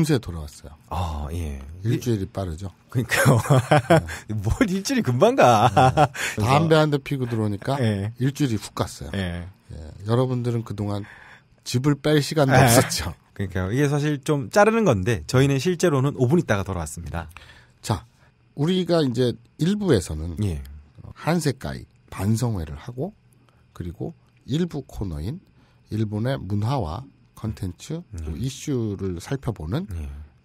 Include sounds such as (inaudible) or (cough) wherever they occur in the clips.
금세 돌아왔어요. 아, 예. 일주일이 빠르죠. 그러니까요. 네. (laughs) 뭘 일주일이 금방 가. 네. 담배 한 대 피고 들어오니까 네. 일주일이 훅 갔어요. 예. 예. 여러분들은 그동안 집을 뺄 시간도 예. 없었죠. (laughs) 그러니까요. 이게 사실 좀 자르는 건데 저희는 실제로는 5분 있다가 돌아왔습니다. 자, 우리가 이제 일부에서는 예. 한색가이 반성회를 하고 그리고 일부 코너인 일본의 문화와 컨텐츠, 음. 이슈를 살펴보는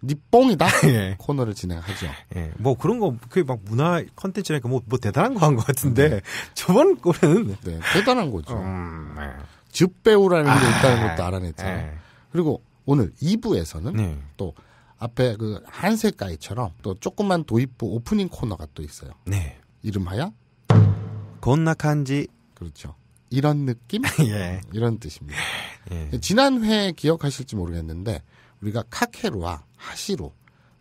니뽕이다 예. (laughs) 예. 코너를 진행하죠. 예. 뭐 그런 거 그게 막 문화 컨텐츠니까 뭐, 뭐 대단한 거한것 같은데 네. (laughs) 저번 거는 네, 대단한 거죠. 음, 네. 예. 즙배우라는 아, 게 있다는 것도 예. 알아냈잖아요. 네. 그리고 오늘 2부에서는 또 앞에 그 한색가이처럼 또조금만 도입부 오프닝 코너가 또 있어요. 네. 이름하여 건나칸지 그렇죠. 이런 느낌? (laughs) 예. 이런 뜻입니다. 예. 지난 회 기억하실지 모르겠는데 우리가 카케루와 하시로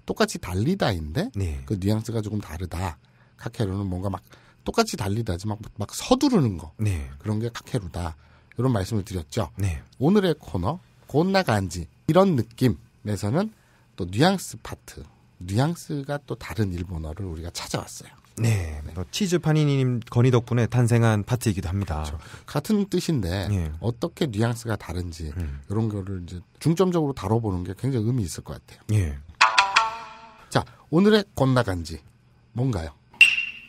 똑같이 달리다인데 네. 그 뉘앙스가 조금 다르다. 카케루는 뭔가 막 똑같이 달리다지만 막, 막 서두르는 거 네. 그런 게 카케루다. 이런 말씀을 드렸죠. 네. 오늘의 코너 곤나간지 이런 느낌에서는 또 뉘앙스 파트, 뉘앙스가 또 다른 일본어를 우리가 찾아왔어요. 네. 네. 뭐 치즈 파니니님 건의 덕분에 탄생한 파트이기도 합니다. 그렇죠. 같은 뜻인데 네. 어떻게 뉘앙스가 다른지 음. 이런 거를 이제 중점적으로 다뤄보는 게 굉장히 의미 있을 것 같아요. 예. 자 오늘의 건나간지 뭔가요?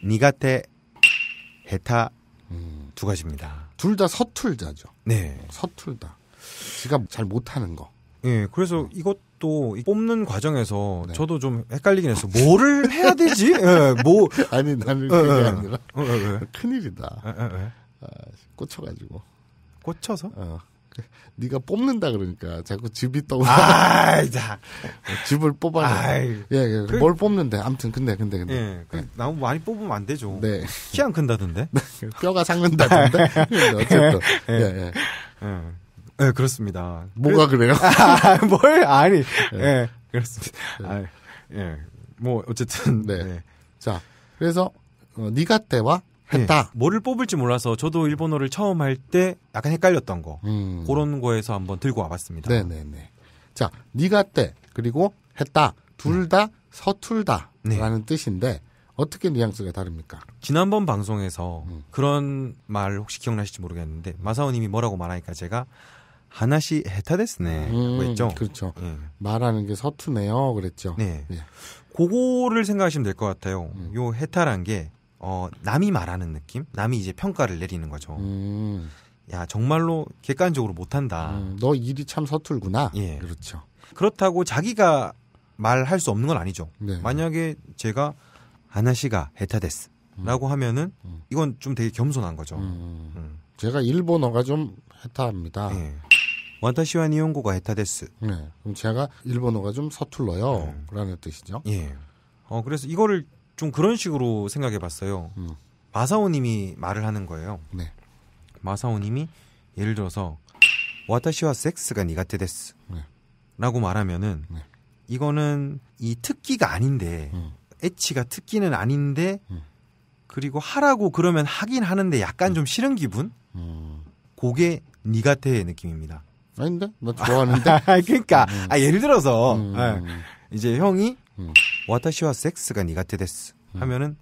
니가테 헤타 음. 두 가지입니다. 둘 다 서툴다죠. 네. 서툴다. 지가 잘 못하는 거. 예, 그래서 음. 이것도 뽑는 과정에서 네. 저도 좀 헷갈리긴 했어. 뭐를 해야 되지? 예, 뭐 (laughs) 아니 나는 예, 그게 예, 아니라 어, 예, 예. 큰일이다. 예, 예, 아, 꽂혀가지고 꽂혀서? 어. (laughs) 네가 뽑는다 그러니까 자꾸 집이 떠오르. 아, (laughs) 집을 뽑아야. 아, 예, 예. 그래. 뭘 뽑는데. 아무튼 근데 근데 근데. 예, 네. 나무 많이 뽑으면 안 되죠. 네. 키안 큰다던데. 뼈가 상근다던데. 어쨌든. 예, 예. 예. 네, 그렇습니다. 뭐가 그래... 요 (laughs) 아, 뭘 아니. 네. 예. 네. 그렇습니다. 아, 예. 뭐 어쨌든 네. 예. 자, 그래서 어, 니가 때와 했다. 네. 뭐를 뽑을지 몰라서 저도 일본어를 처음 할 때 약간 헷갈렸던 거. 음. 그런 거에서 한번 들고 와봤습니다. 네네네. 자, 니가 때 그리고 했다 둘다 네. 서툴다라는 네. 뜻인데 어떻게 뉘앙스가 다릅니까? 지난번 방송에서 음. 그런 말 혹시 기억나실지 모르겠는데 마사오님이 뭐라고 말하니까 제가 하나시 헤타데스네 음, 했죠. 그렇죠. 예. 말하는 게 서투네요. 그랬죠. 네. 예. 그거를 생각하시면 될 것 같아요. 음. 요 헤타란 게 어, 남이 말하는 느낌, 남이 이제 평가를 내리는 거죠. 음. 야 정말로 객관적으로 못한다. 음, 너 일이 참 서툴구나. 예. 그렇죠. 그렇다고 자기가 말할 수 없는 건 아니죠. 네. 만약에 제가 하나시가 헤타데스라고 음. 하면은 음. 이건 좀 되게 겸손한 거죠. 음. 제가 일본어가 좀 헤타합니다. 예. 와타시와 니온고가 에타데스. 네. 그럼 제가 일본어가 좀 서툴러요. 음. 라는 뜻이죠. 예. 어, 그래서 이거를 좀 그런 식으로 생각해 봤어요. 음. 마사오 님이 말을 하는 거예요. 네. 마사오 님이 예를 들어서 와타시와 섹스가 니가테데스. 네. 라고 말하면은 네. 이거는 이 특기가 아닌데 음. 애치가 특기는 아닌데 음. 그리고 하라고 그러면 하긴 하는데 약간 음. 좀 싫은 기분? 음. 그게 니가테의 느낌입니다. 아닌데? 나 좋아하는데? (laughs) 아, 그러니까 음. 아, 예를 들어서 음. 네. 이제 형이 음. 와타시와 섹스가 니가테 데스 음. 하면은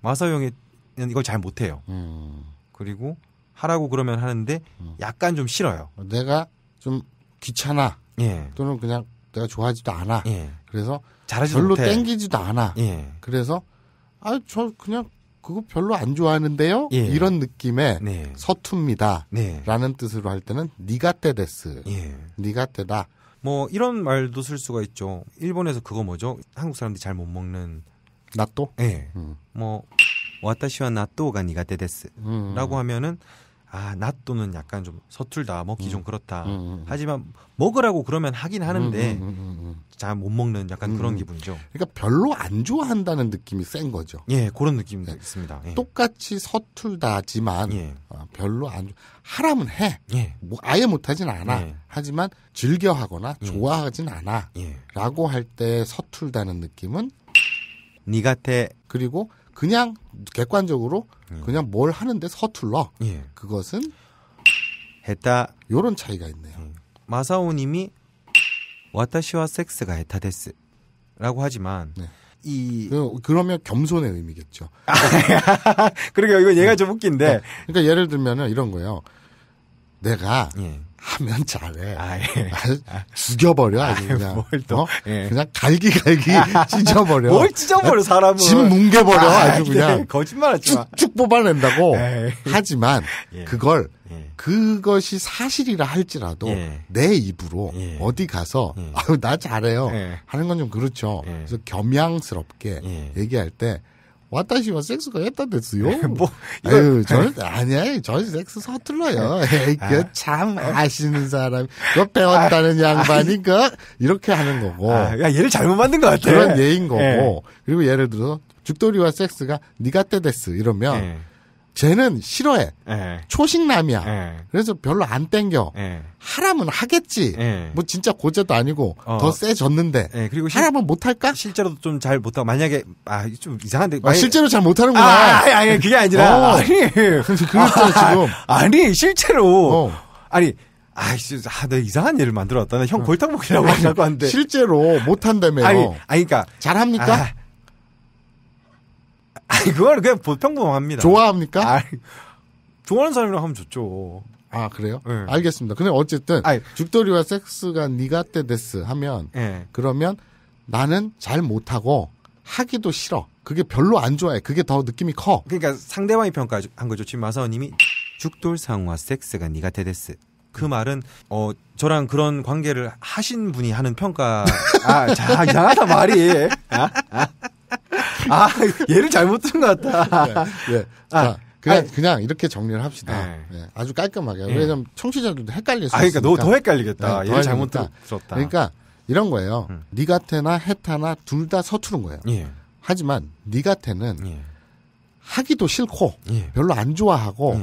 마사 형이 이걸 잘 못해요. 음. 그리고 하라고 그러면 하는데 음. 약간 좀 싫어요. 내가 좀 귀찮아. 예. 또는 그냥 내가 좋아하지도 않아. 예. 그래서 잘하지 별로 못해. 땡기지도 않아. 예. 그래서 아저 그냥 그거 별로 안 좋아하는데요. 예. 이런 느낌의 네. 서툽니다라는 네. 뜻으로 할 때는 니가테데스. 예. 니가테다. 뭐 이런 말도 쓸 수가 있죠. 일본에서 그거 뭐죠? 한국 사람들이 잘 못 먹는 낫또 예. 음. 뭐 와타시와 나또가 니가테데스라고 음. 하면은 아, 낮 또는 약간 좀 서툴다, 먹기 음. 좀 그렇다. 음, 음, 음, 하지만 먹으라고 그러면 하긴 하는데 음, 잘못 먹는 약간 그런 기분이죠. 그러니까 별로 안 좋아한다는 느낌이 센 거죠. 예, 그런 느낌이 네. 있습니다. 예. 똑같이 서툴다지만 예. 아, 별로 안 좋아. 하라면 해. 예. 뭐 아예 못하진 않아. 예. 하지만 즐겨 하거나 예. 좋아하진 않아. 예. 라고 할 때 서툴다는 느낌은 니 같아. 그리고 그냥 객관적으로 예. 그냥 뭘 하는데 서툴러. 예. 그것은 했다. 요런 차이가 있네요. 음. 마사오님이 와타시와 섹스가 에타데스라고 하지만 네. 이 그, 러면 겸손의 의미겠죠. (laughs) 아, 그러게요. 이거 얘가 네. 좀 웃긴데. 네. 그러니까 예를 들면은 이런 거예요. 내가 예. 하면 잘해. 아, 예. 아, 아. 죽여버려 아주 그냥. 아, 또, 어? 예. 그냥 갈기갈기 아. (laughs) 찢어버려. 뭘 찢어버려 사람을. 집 뭉개버려 아, 주 예. 그냥. 거짓말하지 마. 쭉쭉 뽑아낸다고. 에이. 예. 하지만 예. 그걸 예. 그것이 사실이라 할지라도 내 입으로 어디 가서 아유 나 잘해요 하는 건 좀 그렇죠. 그래서 겸양스럽게 얘기할 때 와타시와 섹스가 했다 데어요 (laughs) 뭐, 이거, 아유, 저 (laughs) 아니야, 저 섹스 서툴러요. 에이, 아, 그, (laughs) 참, 아. 아시는 사람, 그 배웠다는 아, 아. 양반이니까, 이렇게 하는 거고. 아, 야, 얘를 잘못 만든 것 같아. 그런 예인 거고. 네. 그리고 예를 들어서, 죽돌이와 섹스가 니가 떼데스 이러면, 네. 쟤는 싫어해. 에. 예. 초식남이야. 에. 예. 그래서 별로 안 땡겨. 에. 예. 하라면 하겠지. 뭐 진짜 고제도 아니고 어. 더 세졌는데. 그리고 시, 하라면 못할까? 실제로도 좀 잘 못하고 만약에 아좀 이상한데. 아, 실제로 잘 못하는구나. 아, 아니, 아니 그게 아니라. 어. (laughs) 아니. 그랬잖아 그렇죠, 지금. 아니 실제로. 어. 아니. 아이씨, 아, 내 아, 이상한 예를 만들어왔다. 나형 어. 골탕 먹이라고 하려고 하는데. 실제로 못한다며. 아니, 아니, 그니까. 잘합니까? 아, 아니, 그건 그냥 보평범합니다. 좋아합니까? 아, 좋아하는 사람이랑 하면 좋죠. 아, 그래요? 네. 알겠습니다. 근데 어쨌든, 아니, 죽돌이와 섹스가 니가 때 데스 하면, 네. 그러면 나는 잘 못하고, 하기도 싫어. 그게 별로 안 좋아해. 그게 더 느낌이 커. 그러니까 상대방이 평가한 거죠. 지금 마사오님이 죽돌상화 섹스가 니가 테데스. 그 말은 어 저랑 그런 관계를 하신 분이 하는 평가 (laughs) 아 자, 이상하다 말이 아, 아. 아, 얘를 잘못 든것 같다. 예. 예. 아, 자, 그냥, 아니, 그냥 이렇게 정리를 합시다. 예. 예. 아주 깔끔하게. 예. 왜냐면 청취자들도 헷갈릴 수 아, 그러니까 너 더 헷갈리겠다. 얘를 잘못 들었다. 그러니까 이런 거예요. 음. 니가테나 헤타나 둘 다 서투른 거예요. 예. 하지만 니가테는 예. 하기도 싫고 별로 안 좋아하고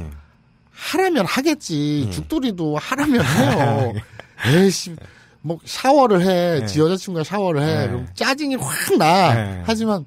하라면 하겠지. 죽돌이도 하라면 해요. (laughs) 에이씨. 뭐 샤워를 해. 네. 지 여자친구가 샤워를 해. 네. 그럼 짜증이 확 나. 네. 하지만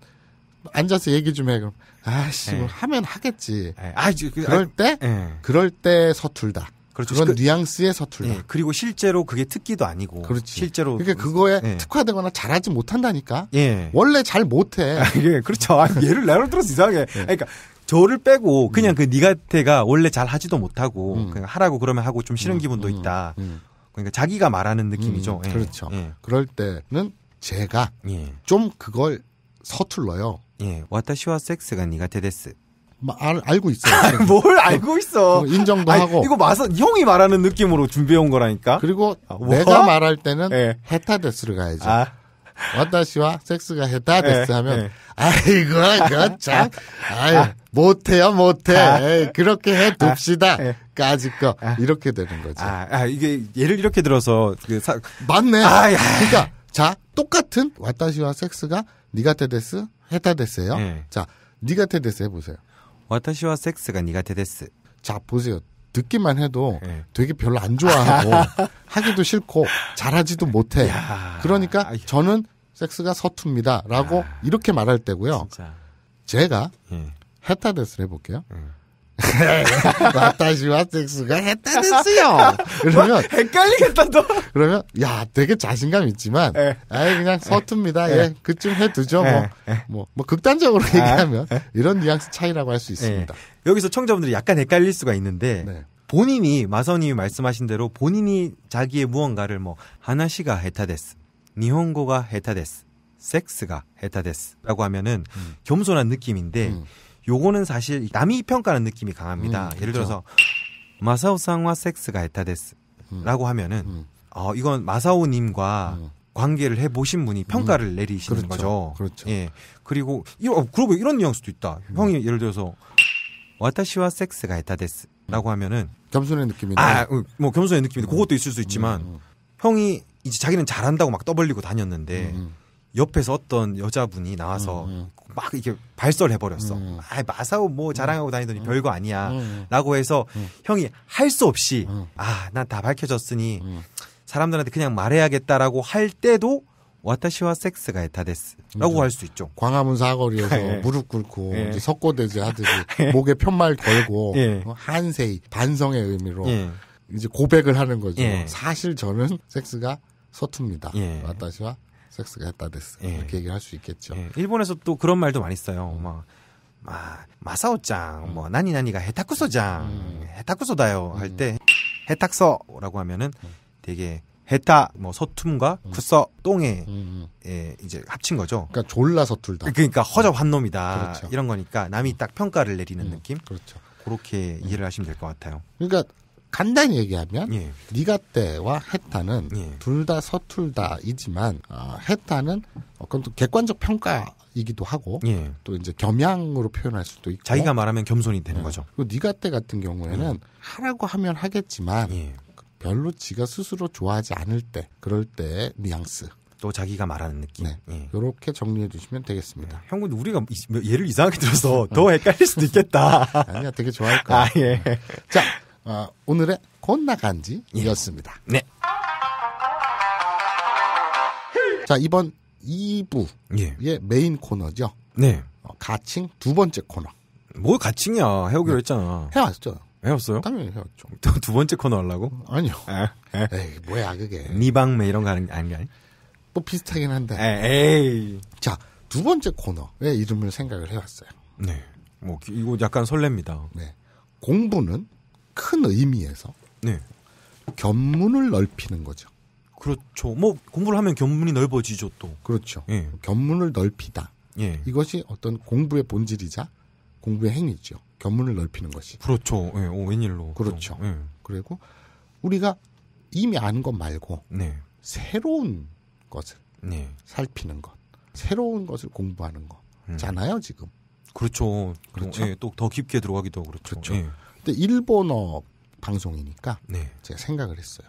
앉아서 얘기 좀 해. 그럼 아씨 네. 뭐 하면 하겠지. 네. 아, 그, 그럴 아, 때 네. 그럴 때 서툴다. 그렇죠. 그런 그, 뉘앙스의 서툴다. 예, 그리고 실제로 그게 특기도 아니고. 그렇지. 실제로. 그러니까 그, 그거에 예. 특화되거나 잘하지 못한다니까. 예. 원래 잘 못해. 아, 예, 그렇죠. 아, 예를 나로 들어서 이상하게. 예. 그러니까 저를 빼고 그냥 음. 그 니가테가 원래 잘 하지도 못하고 음. 그냥 하라고 그러면 하고 좀 싫은 음. 기분도 음. 있다. 음. 그러니까 자기가 말하는 느낌이죠. 음, 예. 그렇죠. 예. 그럴 때는 제가 예. 좀 그걸 서툴러요. 예, 와타시와 섹스가 니가테데스. 뭐, 알, 알고 있어요. (laughs) 뭘 알고 있어. 뭐, 인정도 아니, 하고. 이거 마서 형이 말하는 느낌으로 준비해온 거라니까. 그리고 아, 뭐? 내가 말할 때는 예. 헤타데스를 가야지. 아. 와다시와 섹스가 했다 네, 됐어 하면 네. 아이고 그참 (laughs) 아이 못해요 못해 아. 에이, 그렇게 해둡시다 아, 예. 까짓 거 아. 이렇게 되는 거죠. 아, 아 이게 예를 이렇게 들어서 그 사... 맞네. 아, 그러니까 자 똑같은 와다시와 섹스가 니가테 데스 했다 됐어요. 예. 자 니가테 데스 해보세요. 와타시와 섹스가 니가테 데스. 자 보세요. 듣기만 해도 네. 되게 별로 안 좋아하고 (laughs) 하기도 싫고 잘하지도 못해. 야. 그러니까 저는 섹스가 서툽니다라고 이렇게 말할 때고요. 진짜. 제가 예. 헤타데스를 해볼게요. 음. 나타시와 섹스가 했다 됐어요. (laughs) 뭐, 그러면 헷갈리겠다 너. 그러면 야 되게 자신감 있지만 아예 그냥 예. 서툽니다. 예. 예 그쯤 해두죠. 뭐뭐 예. 뭐, 뭐, 극단적으로 아, 얘기하면 이런 뉘앙스 차이라고 할 수 있습니다. 여기서 청자분들이 약간 헷갈릴 수가 있는데 네. 본인이 마선님이 말씀하신 대로 본인이 자기의 무언가를 뭐 하나시가 헤타데스, 니혼고가 헤타데스, 섹스가 헤타데스라고 하면은 음. 겸손한 느낌인데. 음. 요거는 사실 남이 평가하는 느낌이 강합니다. 음, 예를 그렇죠. 들어서 마사오상과 섹스가 에타데스라고 음. 하면은 음. 어 이건 마사오님과 음. 관계를 해 보신 분이 평가를 음. 내리시는 그렇죠. 거죠. 그렇죠. 예. 그리고 이 어, 그러고 이런 뉘앙스도 있다. 음. 형이 예를 들어서 와타시와 섹스가 에타데스라고 하면은 겸손의 느낌이 아, 뭐 겸손의 느낌인데 그것도 있을 수 있지만 형이 이제 자기는 잘한다고 막 떠벌리고 다녔는데 옆에서 어떤 여자분이 나와서 음, 음. 막 이렇게 발설해 버렸어. 음. 아 마사오 뭐 자랑하고 다니더니 음. 별거 아니야라고 음, 음. 해서 형이 할 수 없이 아 난 다 밝혀졌으니 사람들한테 그냥 말해야겠다라고 할 때도 와타시와 섹스가 에타데스라고 할 수 있죠. 광화문 사거리에서 네. (laughs) 무릎 꿇고 네. 석고대지 하듯이 (laughs) 예. 목에 편말 걸고 네. (laughs) 어, 한세이 반성의 의미로 이제 고백을 하는 거죠. 사실 저는 섹스가 서툽니다. 와타시와 섹스가 했다 됐어 예. 이렇게 얘기를 할 수 있겠죠. 예. 일본에서 또 그런 말도 많이 써요. 막, 뭐, 막 마사오짱, 뭐 음. 나니나니가 해타쿠소짱, 음. 해타쿠소다요 음. 할때 해탁서라고 하면은 음. 되게 해타 뭐 서툼과 음. 쿠서 똥에 음. 예, 이제 합친 거죠. 그러니까 졸라 서툴다. 그러니까 허접한 놈이다. 그렇죠. 이런 거니까 남이 딱 평가를 내리는 음. 느낌. 그렇죠. 그렇게 이해를 하시면 될 것 같아요. 그러니까 간단히 얘기하면 예. 니가 때와 해타는 예. 둘다 서툴다이지만 어, 해타는 어, 그 객관적 평가이기도 하고 예. 또 이제 겸양으로 표현할 수도 있고 자기가 말하면 겸손이 되는 예. 거죠. 그 니가 때 같은 경우에는 예. 하라고 하면 하겠지만 예. 별로 지가 스스로 좋아하지 않을 때 그럴 때 뉘앙스 또 자기가 말하는 느낌. 네. 예. 이렇게 정리해 주시면 되겠습니다. 네. 형은 우리가 뭐 예를 이상하게 들어서 더 헷갈릴 수도 있겠다. (laughs) 아니야, 되게 좋아할 거야. 아, 예. 자, 어, 오늘의 곤나간지였습니다. 예. 네. 자 이번 2부의 예. 메인 코너죠. 네. 어, 가칭 두 번째 코너. 뭐 가칭이야 해오기로 네. 했잖아. 해왔죠. 해왔어요? 당연히 해왔죠. 또두 번째 코너 하려고? 아니요. 에? 아, 아. 에이, 뭐야 그게. 니방매 이런 거 하는 게 아닌가? 뭐 비슷하긴 한데. 에이. 자, 두 번째 코너의 이름을 생각을 해왔어요. 네. 뭐, 이거 약간 설렙니다. 네. 공부는 큰 의미에서 네. 견문을 넓히는 거죠. 그렇죠. 뭐 공부를 하면 견문이 넓어지죠 또. 그렇죠. 예. 견문을 넓히다. 예. 이것이 어떤 공부의 본질이자 공부의 행위죠. 견문을 넓히는 것이. 그렇죠. 예. 오, 웬일로. 그렇죠. 예. 그리고 우리가 이미 아는 것 말고 네. 새로운 것을 네. 살피는 것, 새로운 것을 공부하는 거잖아요 음. 지금. 그렇죠. 그렇죠. 예, 또더 깊게 들어가기도 하고 그렇죠. 그렇죠. 예. 근데 일본어 방송이니까 네. 제가 생각을 했어요.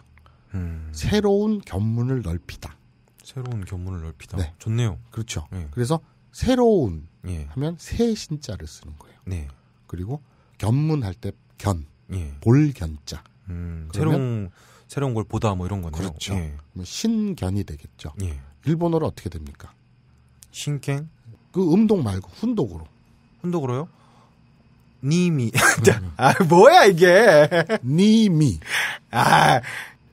음. 새로운 견문을 넓히다. 새로운 견문을 넓히다. 네. 좋네요. 그렇죠. 네. 그래서 새로운 예. 하면 새 신자를 쓰는 거예요. 네. 그리고 견문할 때 견, 예. 볼견자. 음, 새로운 새로운 걸 보다 뭐 이런 거네요. 그렇죠. 예. 신견이 되겠죠. 예. 일본어로 어떻게 됩니까? 신갱? 그음동 말고 훈독으로. 훈독으로요? 님이. 음. (laughs) 아, 뭐야, 이게. 님이. 아.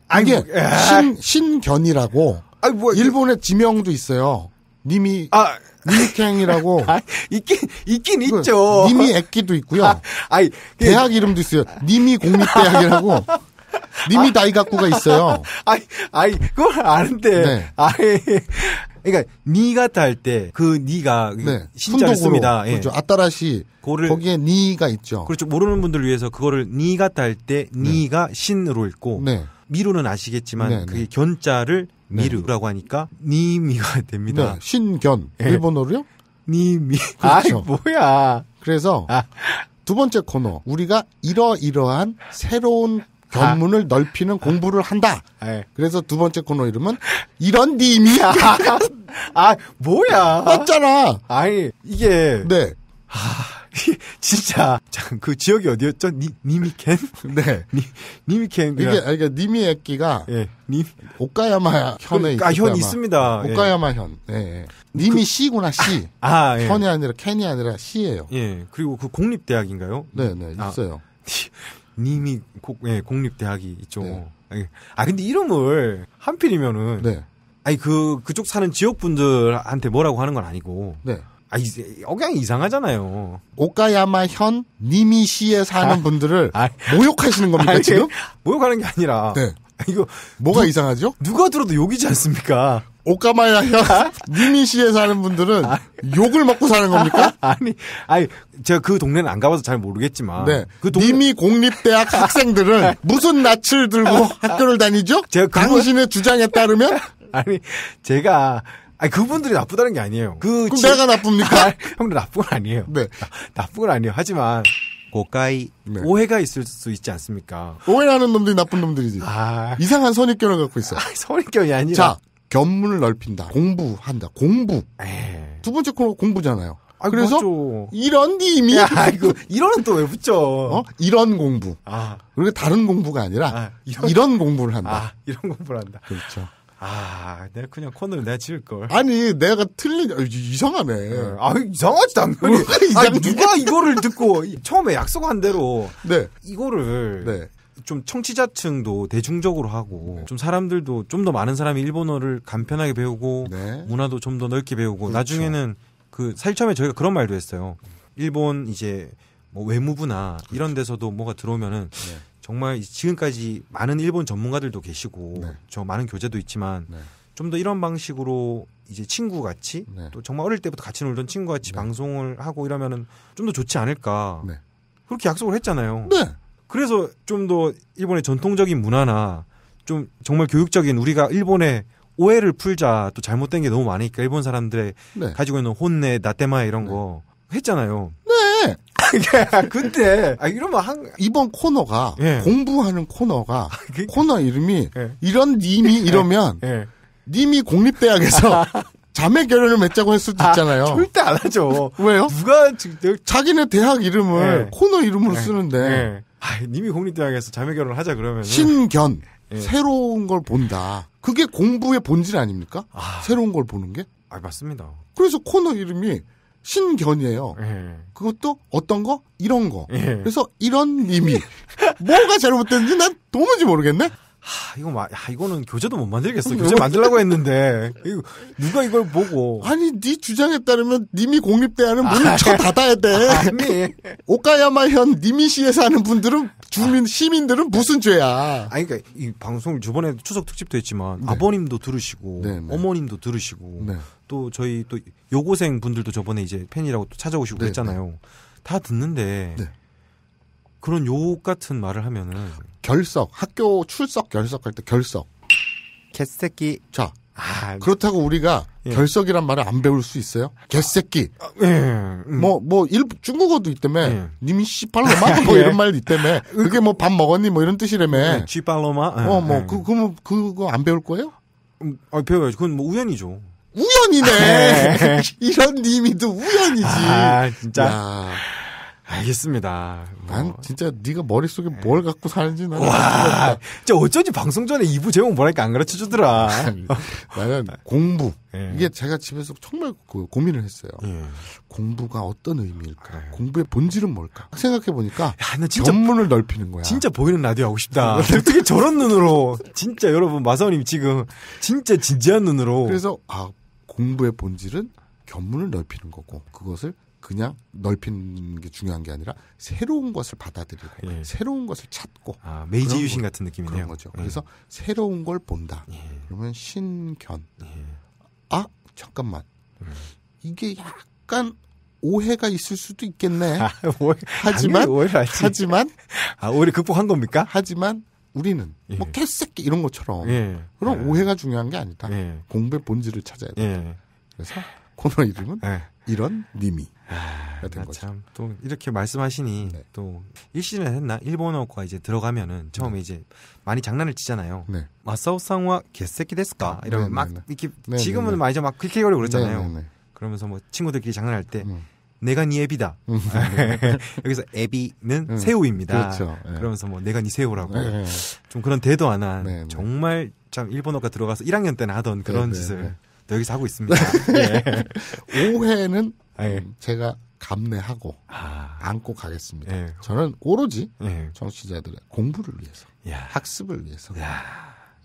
아니, 이게, 아. 신, 신견이라고. 아, 뭐. 일본의 지명도 있어요. 님이. 아. 니미캥이라고 (laughs) 아, 있긴 있긴 그 있죠. 니미 액기도 있고요. 아, 아니, 그 대학 이름도 있어요. 니미 공립대학이라고 (laughs) 님이 나이 갖고가 있어요. (laughs) 아이, 아이, 그걸 아는데. 네. 아이. 그니까니 같아 할때그 니가 네. 신자를 씁니다. 예. 그렇죠. 아따라시 고를 거기에 니가 있죠. 그렇죠. 모르는 분들을 위해서 그거를 니 같아 할때 니가 네. 신으로 읽고 네. 미루는 아시겠지만 네, 네. 그게 견자를 네. 미루라고 하니까 니미가 (laughs) 됩니다. 신견 예. 일본어로요? 니미. 그렇죠. 아 뭐야. 그래서 아. 두 번째 코너 우리가 이러이러한 새로운 견문을 넓히는 공부를 한다. 네. 그래서 두 번째 코너 이름은 이런 님이야. (laughs) 아 뭐야? 맞잖아. 아니 이게 네. 아, 진짜 그 지역이 어디였죠? 니, 니미켄? 네. 니, 니미켄. 이게 니 그러니까 니미에끼가 예. 니 오카야마 그, 현에 그, 아, 현 있습니다. 예. 오카야마 예. 현. 예. 예. 니미 그, 시구나 시. 아, 아 예. 현이 아니라 캔이 아니라 시예요. 예. 그리고 그 공립 대학인가요? 네, 네. 있어요. 아. 님이 고, 예, 공립대학이 있죠. 네. 아 근데 이름을 한필이면은 네. 아니 그 그쪽 사는 지역 분들한테 뭐라고 하는 건 아니고. 네. 아 이제 억양이 이상하잖아요. 오카야마 현 니미시에 사는 아, 분들을 아, 모욕하시는 겁니까 아니, 지금? 모욕하는 게 아니라 네. (laughs) 이거 뭐가 누, 이상하죠? 누가 들어도 욕이지 않습니까? 오카마야야 니미시에 아? 사는 분들은 아, 욕을 먹고 사는 겁니까? (laughs) 아니, 아니 제가 그 동네는 안 가봐서 잘 모르겠지만 네. 그 동네... 니미 공립대학 (laughs) 학생들은 무슨 낯을 들고 학교를 다니죠? 제가 그거... 당신의 주장에 따르면 아니 제가 아니 그분들이 나쁘다는 게 아니에요. 그 그럼 지... 내가 나쁩니까? 아, 형들 나쁜 건 아니에요. 네, 나, 나쁜 건 아니에요. 하지만 고가이 네. 오해가 있을 수 있지 않습니까? 오해하는 놈들이 나쁜 놈들이지. 아... 이상한 선입견을 갖고 있어. 아, 선입견이 아니라. 자, 견문을 넓힌다. 공부한다. 공부. 에이... 두 번째 코너 공부잖아요. 아, 그래서 맞죠. 이런 님이 야, 이고 이런 또 왜붙죠 어? 이런 공부. 아. 그리고 다른 공부가 아니라 아, 이런, 이런, 공부를 한다. 아, 이런 공부를 한다. 그렇죠. 아, 내가 그냥 코너를 내칠 걸. 아니, 내가 틀린 어, 이상하네. 네. 아, 이상하지 당연히. 아, 누가 이거를 듣고 처음에 약속한 대로 네. 이거를 네. 좀 청취자층도 대중적으로 하고 네. 좀 사람들도 좀 더 많은 사람이 일본어를 간편하게 배우고 네. 문화도 좀 더 넓게 배우고 그렇죠. 나중에는 그 사실 처음에 저희가 그런 말도 했어요. 일본 이제 뭐 외무부나 그렇죠. 이런 데서도 뭐가 들어오면은 네. 정말 지금까지 많은 일본 전문가들도 계시고 네. 저 많은 교재도 있지만 네. 좀더 이런 방식으로 이제 친구 같이 네. 또 정말 어릴 때부터 같이 놀던 친구 같이 네. 방송을 하고 이러면은 좀 더 좋지 않을까 네. 그렇게 약속을 했잖아요. 네. 그래서 좀 더 일본의 전통적인 문화나 좀 정말 교육적인 우리가 일본의 오해를 풀자 또 잘못된 게 너무 많으니까 일본 사람들의 가지고 있는 혼내 나테마 이런 거 했잖아요. 근데 (laughs) 아 이러면 한 이번 코너가 예. 공부하는 코너가 아, 그... 코너 이름이 예. 이런 님이 예. 이러면 예. 님이 공립대학에서 (laughs) 자매 결혼을 맺자고 했을 수도 아, 있잖아요. 아, 절대 안 하죠. 왜요? 누가 자기네 대학 이름을 예. 코너 이름으로 예. 쓰는데 아, 님이 공립대학에서 자매 결혼을 하자 그러면 신견 새로운 걸 본다. 그게 공부의 본질 아닙니까? 아... 새로운 걸 보는 게? 아 맞습니다. 그래서 코너 이름이 신견이에요. 예. 그것도 어떤 거? 이런 거. 예. 그래서 이런 님미 뭐가 잘못됐는지 난 도무지 모르겠네. 하, 이거 마, 하, 이거는 교재도 못 만들겠어. 교재 만들라고 했는데 이거 누가 이걸 보고 아니 네 주장에 따르면 님이 공립대하는 문을 아, 쳐 닫아야 돼. (laughs) 아니 오카야마현 니미시에 사는 분들은 주민 아, 시민들은 무슨 죄야? 아니 그니까이 방송을 저번에 추석 특집도 했지만 네. 아버님도 들으시고 네, 네. 어머님도 들으시고 네. 또 저희 또 여고생 분들도 저번에 이제 팬이라고 또 찾아오시고 했잖아요. 네, 네. 다 듣는데. 그런 욕 같은 말을 하면은 결석 학교 출석 결석할 때 결석 개새끼 자 아, 그렇다고 우리가 예. 결석이란 말을 안 배울 수 있어요? 개새끼. 아, 예, 음. 뭐, 뭐, 일, 중국어도 있다며. 예. 님이 씨발로마뭐 (laughs) 예. 이런 말도 있다며. 그게 뭐 밥 먹었니? 뭐 이런 뜻이라며. 쥐팔로마? 예, 어, 예. 뭐, 뭐 그, 그, 그거 안 배울 거예요? 음, 아, 배워야지 그건 뭐 우연이죠. 우연이네! 아, (laughs) 이런 님이도 우연이지. 아, 진짜. 야. 알겠습니다. 뭐. 난 진짜 네가 머릿속에 뭘 네. 갖고 사는지 나는 와, 진짜 어쩐지 방송 전에 2부 제목 뭐랄까 안 가르쳐 주더라. 나는 네. 공부. 예. 이게 제가 집에서 정말 그 고민을 했어요. 예. 공부가 어떤 의미일까? 예. 공부의 본질은 뭘까? 생각해 보니까 전문을 넓히는 거야. 진짜 보이는 라디오 하고 싶다. 어떻게 (laughs) 저런 눈으로 진짜 여러분 마사오님 지금 진짜 진지한 눈으로. 그래서 아 공부의 본질은 견문을 넓히는 거고 그것을 그냥 넓힌게 중요한 게 아니라 새로운 것을 받아들이고 예. 새로운 것을 찾고 아, 메이지 유신 같은 느낌이네요. 그런 거죠. 예. 그래서 새로운 걸 본다. 예. 그러면 신견. 예. 아 잠깐만 음. 이게 약간 오해가 있을 수도 있겠네. (laughs) 아, 오해, 하지만 하지만 아, 오히려 극복한 겁니까? 하지만 우리는 예. 뭐 개새끼 이런 것처럼 예. 그런 오해가 중요한 게 아니다. 공부의 본질을 찾아야 돼. 다 그래서 코너 이름은 네. 이런 님이. 아, 참또 이렇게 말씀하시니 네. 또 1시즌에 했나 일본어과 이제 들어가면은 처음에 네. 이제 많이 장난을 치잖아요. 네. 마사오상와 개새끼 됐을까 아, 이러면 네, 막 네, 네. 이렇게 지금은 많이 막 킬킬거리고 그러잖아요. 그러면서 뭐 친구들끼리 장난할 때 음. 내가 니 애비다. (laughs) 음, (laughs) 여기서 애비는 음, 새우입니다. 그렇죠. 네. 그러면서 뭐 내가 니 새우라고 좀 그런 대도 안한 정말 참 일본어가 들어가서 1학년 때나 하던 그런 짓을 여기서 하고 있습니다. (laughs) 예. 예. 오해는 예. 음, 제가 감내하고 아. 안고 가겠습니다. 예. 저는 오로지 예. 청취자들의 공부를 위해서, 야. 학습을 위해서 야.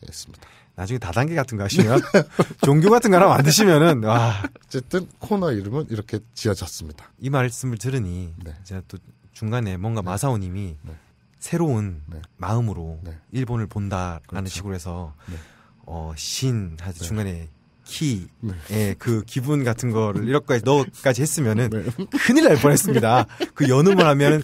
했습니다. 나중에 다단계 같은 거 하시면 (laughs) 종교 같은 거 하나 만드시면은 와 어쨌든 코너 이름은 이렇게 지어졌습니다. 이 말씀을 들으니 네. 제가 또 중간에 뭔가 네. 마사오님이 네. 새로운 네. 마음으로 네. 일본을 본다라는 그렇죠. 식으로 해서 네. 어, 신 하지 중간에 키의 네. 예, 그 기분 같은 거를 이렇게까지 넣어까지 했으면은 네. 큰일 날 뻔했습니다. 그 연음을 하면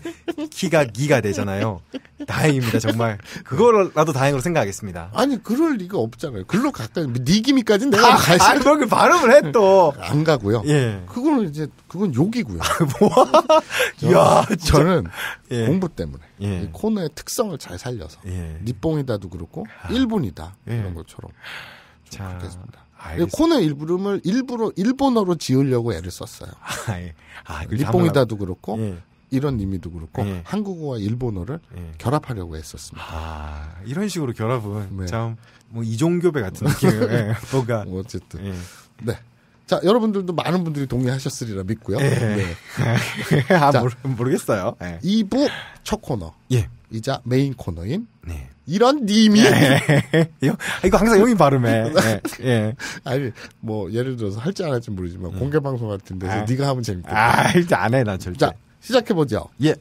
키가 기가 되잖아요. 다행입니다 정말. 그거라도 다행으로 생각하겠습니다. 아니 그럴 리가 없잖아요. 글로 가까이 니기미까지는 내가 아, 갈수 아, 그 발음을 해도안 가고요. 예. 그거는 이제 그건 욕이고요. (laughs) 뭐? 야 저는 예. 공부 때문에 예. 코너의 특성을 잘 살려서 예. 니뽕이다도 그렇고 아. 일본이다 예. 이런 것처럼 좀 자. 그렇습니다 코너 일부름을 일부러 일본어로 지으려고 애를 썼어요. 아, 예. 아, 리뽕이다도 그렇고 예. 이런 의미도 그렇고 예. 한국어와 일본어를 예. 결합하려고 했었습니다. 아, 이런 식으로 결합은 네. 참뭐 이종교배 같은 느낌. (laughs) 예, 뭔가 뭐 어쨌든 예. 네. 자, 여러분들도 많은 분들이 동의하셨으리라 믿고요. 예. 네. (laughs) 아, 자, 모르, 모르겠어요. 예. 2부 첫 코너. 예. 이자 메인 코너인 네. 이런 님이 예. (laughs) 이거 항상 여기 발음해. (laughs) 예, 예. 아니 뭐 예를 들어서 할지 안 할지 모르지만 음. 공개 방송 같은 데서 아. 네가 하면 재밌겠다. 아, 일단 안해 나 절대. 자, 시작해 보죠. 예.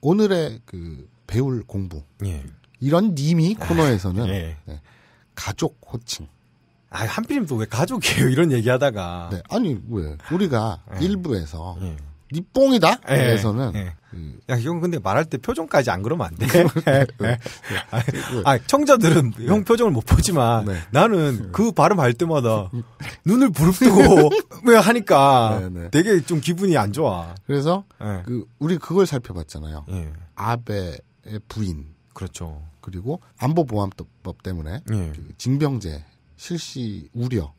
오늘의 그 배울 공부. 예. 이런 님이 아, 코너에서는 예. 네. 가족 호칭. 아, 한필이면 또왜 가족이에요? 이런 얘기하다가. 네. 아니, 왜? 우리가 예. 일부에서 예. 니뽕이다? 예. 에서는 예. 음. 야, 형 근데 말할 때 표정까지 안 그러면 안 돼. 네. (laughs) 네. 네. 아, 그 아, 청자들은 네. 형 표정을 못 보지만 네. 나는 그 발음할 때마다 음. 눈을 부릅뜨고 (laughs) 왜 하니까 네, 되게 좀 기분이 안 좋아. 그래서 그 우리 그걸 살펴봤잖아요. 예. 아베의 부인. 그렇죠. 그리고 안보보안법 때문에 예. 그 징병제 실시 우려가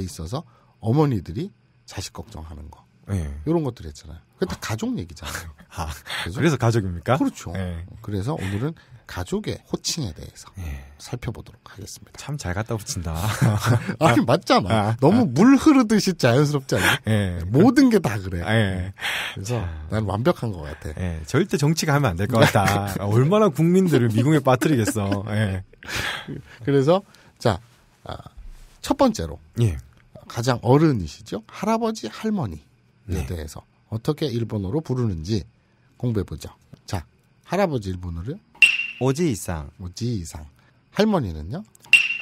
예. 있어서 어머니들이 자식 걱정하는 거. 네. 이런 것들 했잖아요. 그다 아. 가족 얘기잖아요. (laughs) 아. 그렇죠? 그래서 가족입니까? 그렇죠. 네. 그래서 오늘은 가족의 호칭에 대해서 네. 살펴보도록 하겠습니다. 참 잘 갖다 붙인다. (laughs) 아니 맞잖아. 아. 너무 물 흐르듯이 자연스럽지 않아? 네. 모든 게 다 그래. 네. 그래서 난 완벽한 것 같아. 네. 절대 정치가 하면 안 될 것 같다. (laughs) 얼마나 국민들을 미궁에 빠뜨리겠어. 네. 그래서 자첫 아, 번째로 가장 어른이시죠 할아버지 할머니. 네. 네. 대해서 어떻게 일본어로 부르는지 공부해 보죠. 자, 할아버지 일본어를 오지이상. 오지이상. 할머니는요?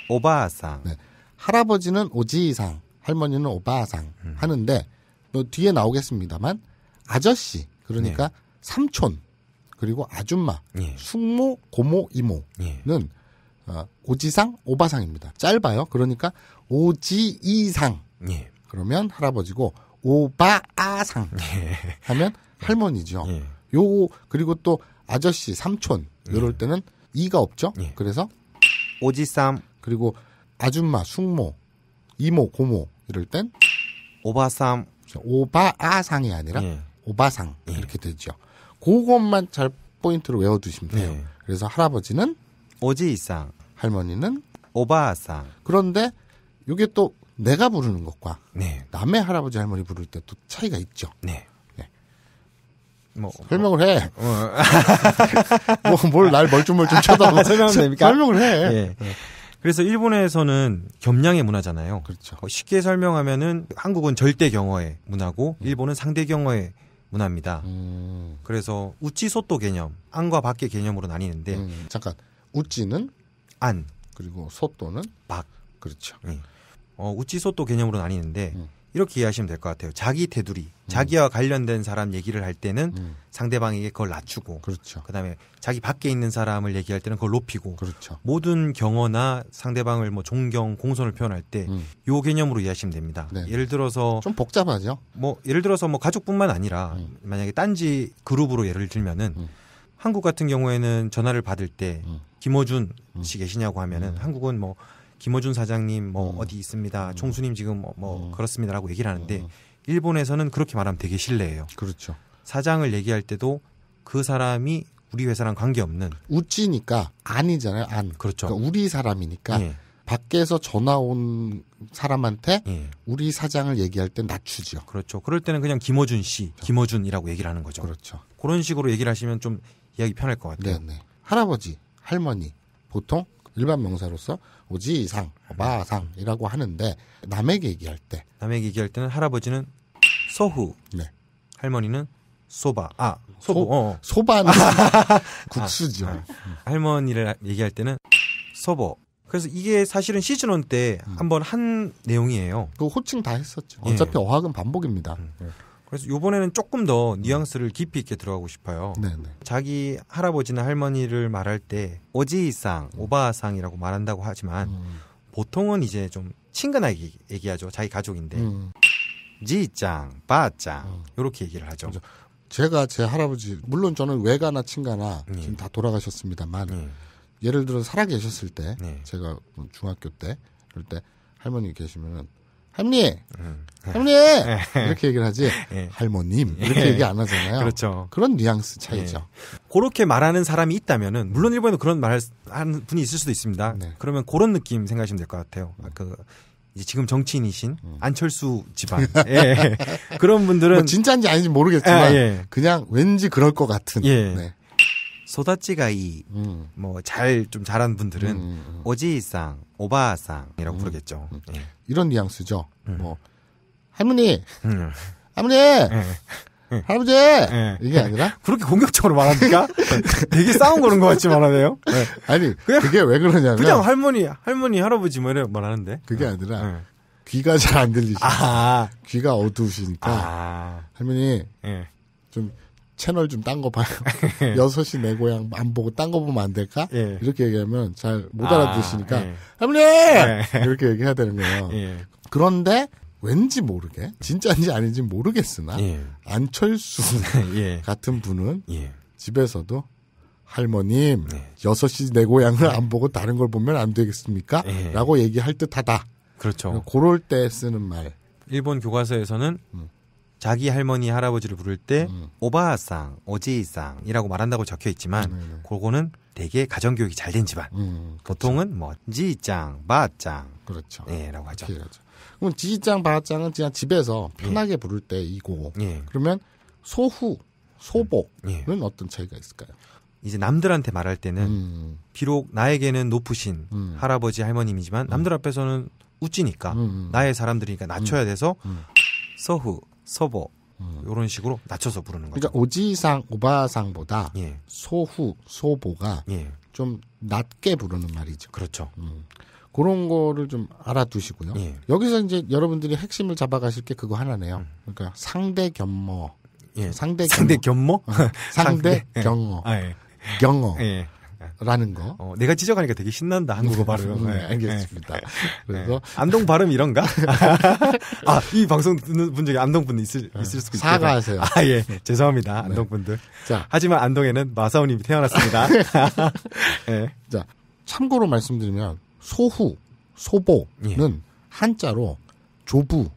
오바상. 네. 할아버지는 오지이상, 할머니는 오바상 음. 하는데 또 뒤에 나오겠습니다만 아저씨 그러니까 네. 삼촌 그리고 아줌마, 네. 숙모, 고모, 이모는 네. 어, 오지상, 오바상입니다. 짧아요. 그러니까 오지이상. 예. 그러면 할아버지고 오바아상 네. 하면 네. 할머니죠. 예. 요 그리고 또 아저씨, 삼촌 요럴 때는 이가 없죠. 그래서 오지쌈 그리고 아줌마, 숙모, 이모, 고모 이럴 땐오바쌈 그렇죠. 오바아상이 아니라 오바상 이렇게 되죠. 그것만 잘 포인트로 외워두시면 돼요. 네. 그래서 할아버지는 오지이상, 할머니는 오바상. 그런데 이게 또 내가 부르는 것과 네. 남의 할아버지 할머니 부를 때 또 차이가 있죠. 네. 네. 뭐, 설명을 해. 뭐뭘 날 멀뚱멀뚱 쳐다봐. 설명하면 됩니까? 설명을 해. 예. 네. 그래서 일본에서는 겸양의 문화잖아요. 그렇죠. 어, 쉽게 설명하면은 한국은 절대 경어의 문화고 음. 일본은 상대 경어의 문화입니다. 음. 그래서 우찌소또 개념, 안과 밖의 개념으로 나뉘는데 음. 잠깐 우찌는 안 그리고 소또는 밖 그렇죠. 네. 어, 우찌소또 개념으로나뉘는데 음. 이렇게 이해하시면 될 것 같아요. 자기 테두리, 음. 자기와 관련된 사람 얘기를 할 때는 음. 상대방에게 그걸 낮추고, 그렇죠. 그다음에 자기 밖에 있는 사람을 얘기할 때는 그걸 높이고, 그렇죠. 모든 경어나 상대방을 뭐 존경, 공손을 표현할 때요 음. 개념으로 이해하시면 됩니다. 네. 예를 들어서 좀 복잡하죠. 뭐 예를 들어서 뭐 가족뿐만 아니라 음. 만약에 딴지 그룹으로 예를 들면은 음. 한국 같은 경우에는 전화를 받을 때 음. 김어준 씨 계시냐고 하면은 한국은 뭐 김어준 사장님 뭐 음. 어디 있습니다. 음. 총수님 지금 뭐, 뭐 음. 그렇습니다라고 얘기를 하는데 음. 일본에서는 그렇게 말하면 되게 실례예요. 그렇죠. 사장을 얘기할 때도 그 사람이 우리 회사랑 관계없는 우찌니까 아니잖아요. 안. 그렇죠. 그러니까 우리 사람이니까 예. 밖에서 전화 온 사람한테 예. 우리 사장을 얘기할 때 낮추죠. 그렇죠. 그럴 때는 그냥 김어준 씨, 그렇죠. 김어준이라고 얘기를 하는 거죠. 그렇죠. 그런 식으로 얘기를 하시면 좀 이야기 편할 것 같아요. 네 할아버지, 할머니 보통 일반 명사로서 오지상, 오 마상이라고 하는데 남에게 얘기할 때 남에게 얘기할 때는 할아버지는 소후, 네. 할머니는 소바, 아 소부, 소, 어. 소바는 국수죠. (laughs) 아, 아. 할머니를 얘기할 때는 소보. 그래서 이게 사실은 시즌 1때 한번한 음. 내용이에요. 그 호칭 다 했었죠. 예. 어차피 예. 어학은 반복입니다. 음. 예. 그래서 요번에는 조금 더 뉘앙스를 깊이 있게 들어가고 싶어요. 네네. 네. 자기 할아버지나 할머니를 말할 때오지이상 음. 오바상이라고 말한다고 하지만 음. 보통은 이제 좀 친근하게 얘기하죠. 자기 가족인데. 음. 지짱, 바짱 음. 이렇게 얘기를 하죠. 제가 제 할아버지 물론 저는 외가나 친가나 네. 지금 다 돌아가셨습니다만 네. 예를 들어 살아 계셨을 때 네. 제가 뭐 중학교 때 그럴 때 할머니 계시면은 할머니, 음. 할머니 네. 이렇게 얘기를 하지 예. 할머님 이렇게 네. 얘기 안 하잖아요. 그렇죠. 그런 뉘앙스 차이죠. 예. 그렇게 말하는 사람이 있다면은 물론 일본에도 그런 말을 하는 분이 있을 수도 있습니다. 네. 그러면 그런 느낌 생각하시면 될 것 같아요. 음. 그 지금 정치인이신 음. 안철수 집안 (laughs) 예. 그런 분들은 뭐 진짜인지 아닌지 모르겠지만 아, 그냥 왠지 그럴 것 같은. 예. 네. 소다찌가 이, 음. 뭐, 잘, 좀 잘한 분들은, 음. 음, 음. 오지상, 오바상이라고 음. 부르겠죠. 음. 예. 이런 뉘앙스죠. 뭐, 할머니! 할머니! 예. 예. 할아버지! 예. 이게 아니라? (laughs) 그렇게 공격적으로 말합니까 (laughs) 되게 싸운 거는 것 같지만 하네요. 네. 아니, 그냥, 그게 왜 그러냐면. 그냥 할머니, 할머니, 할아버지 뭐 이래 말하는데. 그게 아니라, 네. 귀가 잘 안 들리시죠. 아. 귀가 어두우시니까. 아. 할머니, 네. 좀, 채널 좀 딴 거 봐요. 6시 (laughs) 내 고향 안 보고 딴 거 보면 안 될까? 예. 이렇게 얘기하면 잘못 아, 알아들으시니까 예. 할머니! 예. 이렇게 얘기해야 되는 거예요. 예. 그런데 왠지 모르게 진짜인지 아닌지 모르겠으나 예. 안철수 (laughs) 같은 분은 집에서도 할머님 예. 6시 내 고향을 안 보고 다른 걸 보면 안 되겠습니까? 라고 얘기할 듯하다. 그렇죠. 그럴 그러니까 때 쓰는 말. 일본 교과서에서는 음. 자기 할머니 할아버지를 부를 때 음. 오바상, 오지상이라고 말한다고 적혀 있지만 네네. 네. 그거는 대개 가정 교육이 잘 된 집안. 음, 음 그렇죠. 보통은 뭐 지짱, 바짱, 그렇죠. 예라고 네, 하죠. 해죠 그럼 지짱, 바짱은 그냥 집에서 네. 편하게 예. 부를 때이고 예. 그러면 소후, 소복은 음, 예. 어떤 차이가 있을까요? 이제 남들한테 말할 때는 음. 비록 나에게는 높으신 음. 할아버지 할머님이지만 남들 앞에서는 웃지니까 나의 사람들이니까 낮춰야 돼서 소후 서버 음. 이런 식으로 낮춰서 부르는 그러니까 거죠. 그러니까 오지상, 오바상보다 예. 소후, 소보가 예. 좀 낮게 부르는 말이죠. 그렇죠. 음. 그런 거를 좀 알아두시고요. 예. 여기서 이제 여러분들이 핵심을 잡아가실 게 그거 하나네요. 음. 그러니까 상대 겸모 예. 상대, 겸모 상대, 겸모 (laughs) 상대 (laughs) 예. 경어, 아, 예. 경어. 예. 라는 거. 어, 내가 지적하니까 되게 신난다 한국어 발음. (laughs) 음, 네, 알겠습니다. 네. 그래서 네. 안동 발음 이런가? (laughs) 아, 이 방송 듣는 분 중에 안동 분 있을 네. 있을 수도 있겠 사과하세요. 아, 예. 네. 죄송합니다. 네. 안동 분들. 자, 하지만 안동에는 마사오 님이 태어났습니다. (laughs) 네. 자, 참고로 말씀드리면 소후, 소보는 예. 한자로 조부,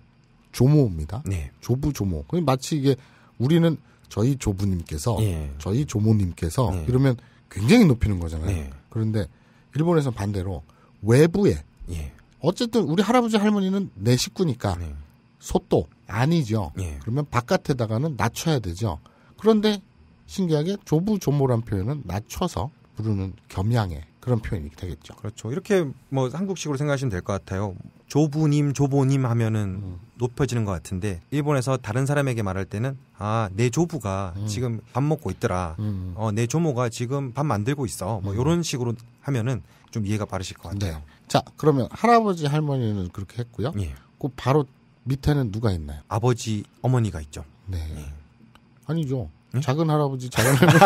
조모입니다. 네. 조부 조모. 마치 이게 우리는 저희 조부님께서 예. 저희 조모님께서 예. 이러면 굉장히 높이는 거잖아요. 네. 그런데 일본에서 반대로 외부에 예. 어쨌든 우리 할아버지 할머니는 내 식구니까 네. 소도 아니죠. 예. 그러면 바깥에다가는 낮춰야 되죠. 그런데 신기하게 조부 조모란 표현은 낮춰서 부르는 겸양의 그런 표현이 되겠죠. 그렇죠. 이렇게 뭐 한국식으로 생각하시면 될 것 같아요. 조부님, 조보님 하면은 음. 높여지는 것 같은데 일본에서 다른 사람에게 말할 때는 아내 조부가 음. 지금 밥 먹고 있더라. 음. 음. 어내 조모가 지금 밥 만들고 있어. 뭐 이런 음. 식으로 하면은 좀 이해가 빠르실 것 같아요. 네. 자 그러면 할아버지 할머니는 그렇게 했고요. 예. 그 바로 밑에는 누가 있나요? 아버지 어머니가 있죠. 네. 예. 아니죠. 응? 작은 할아버지, 작은 할머니.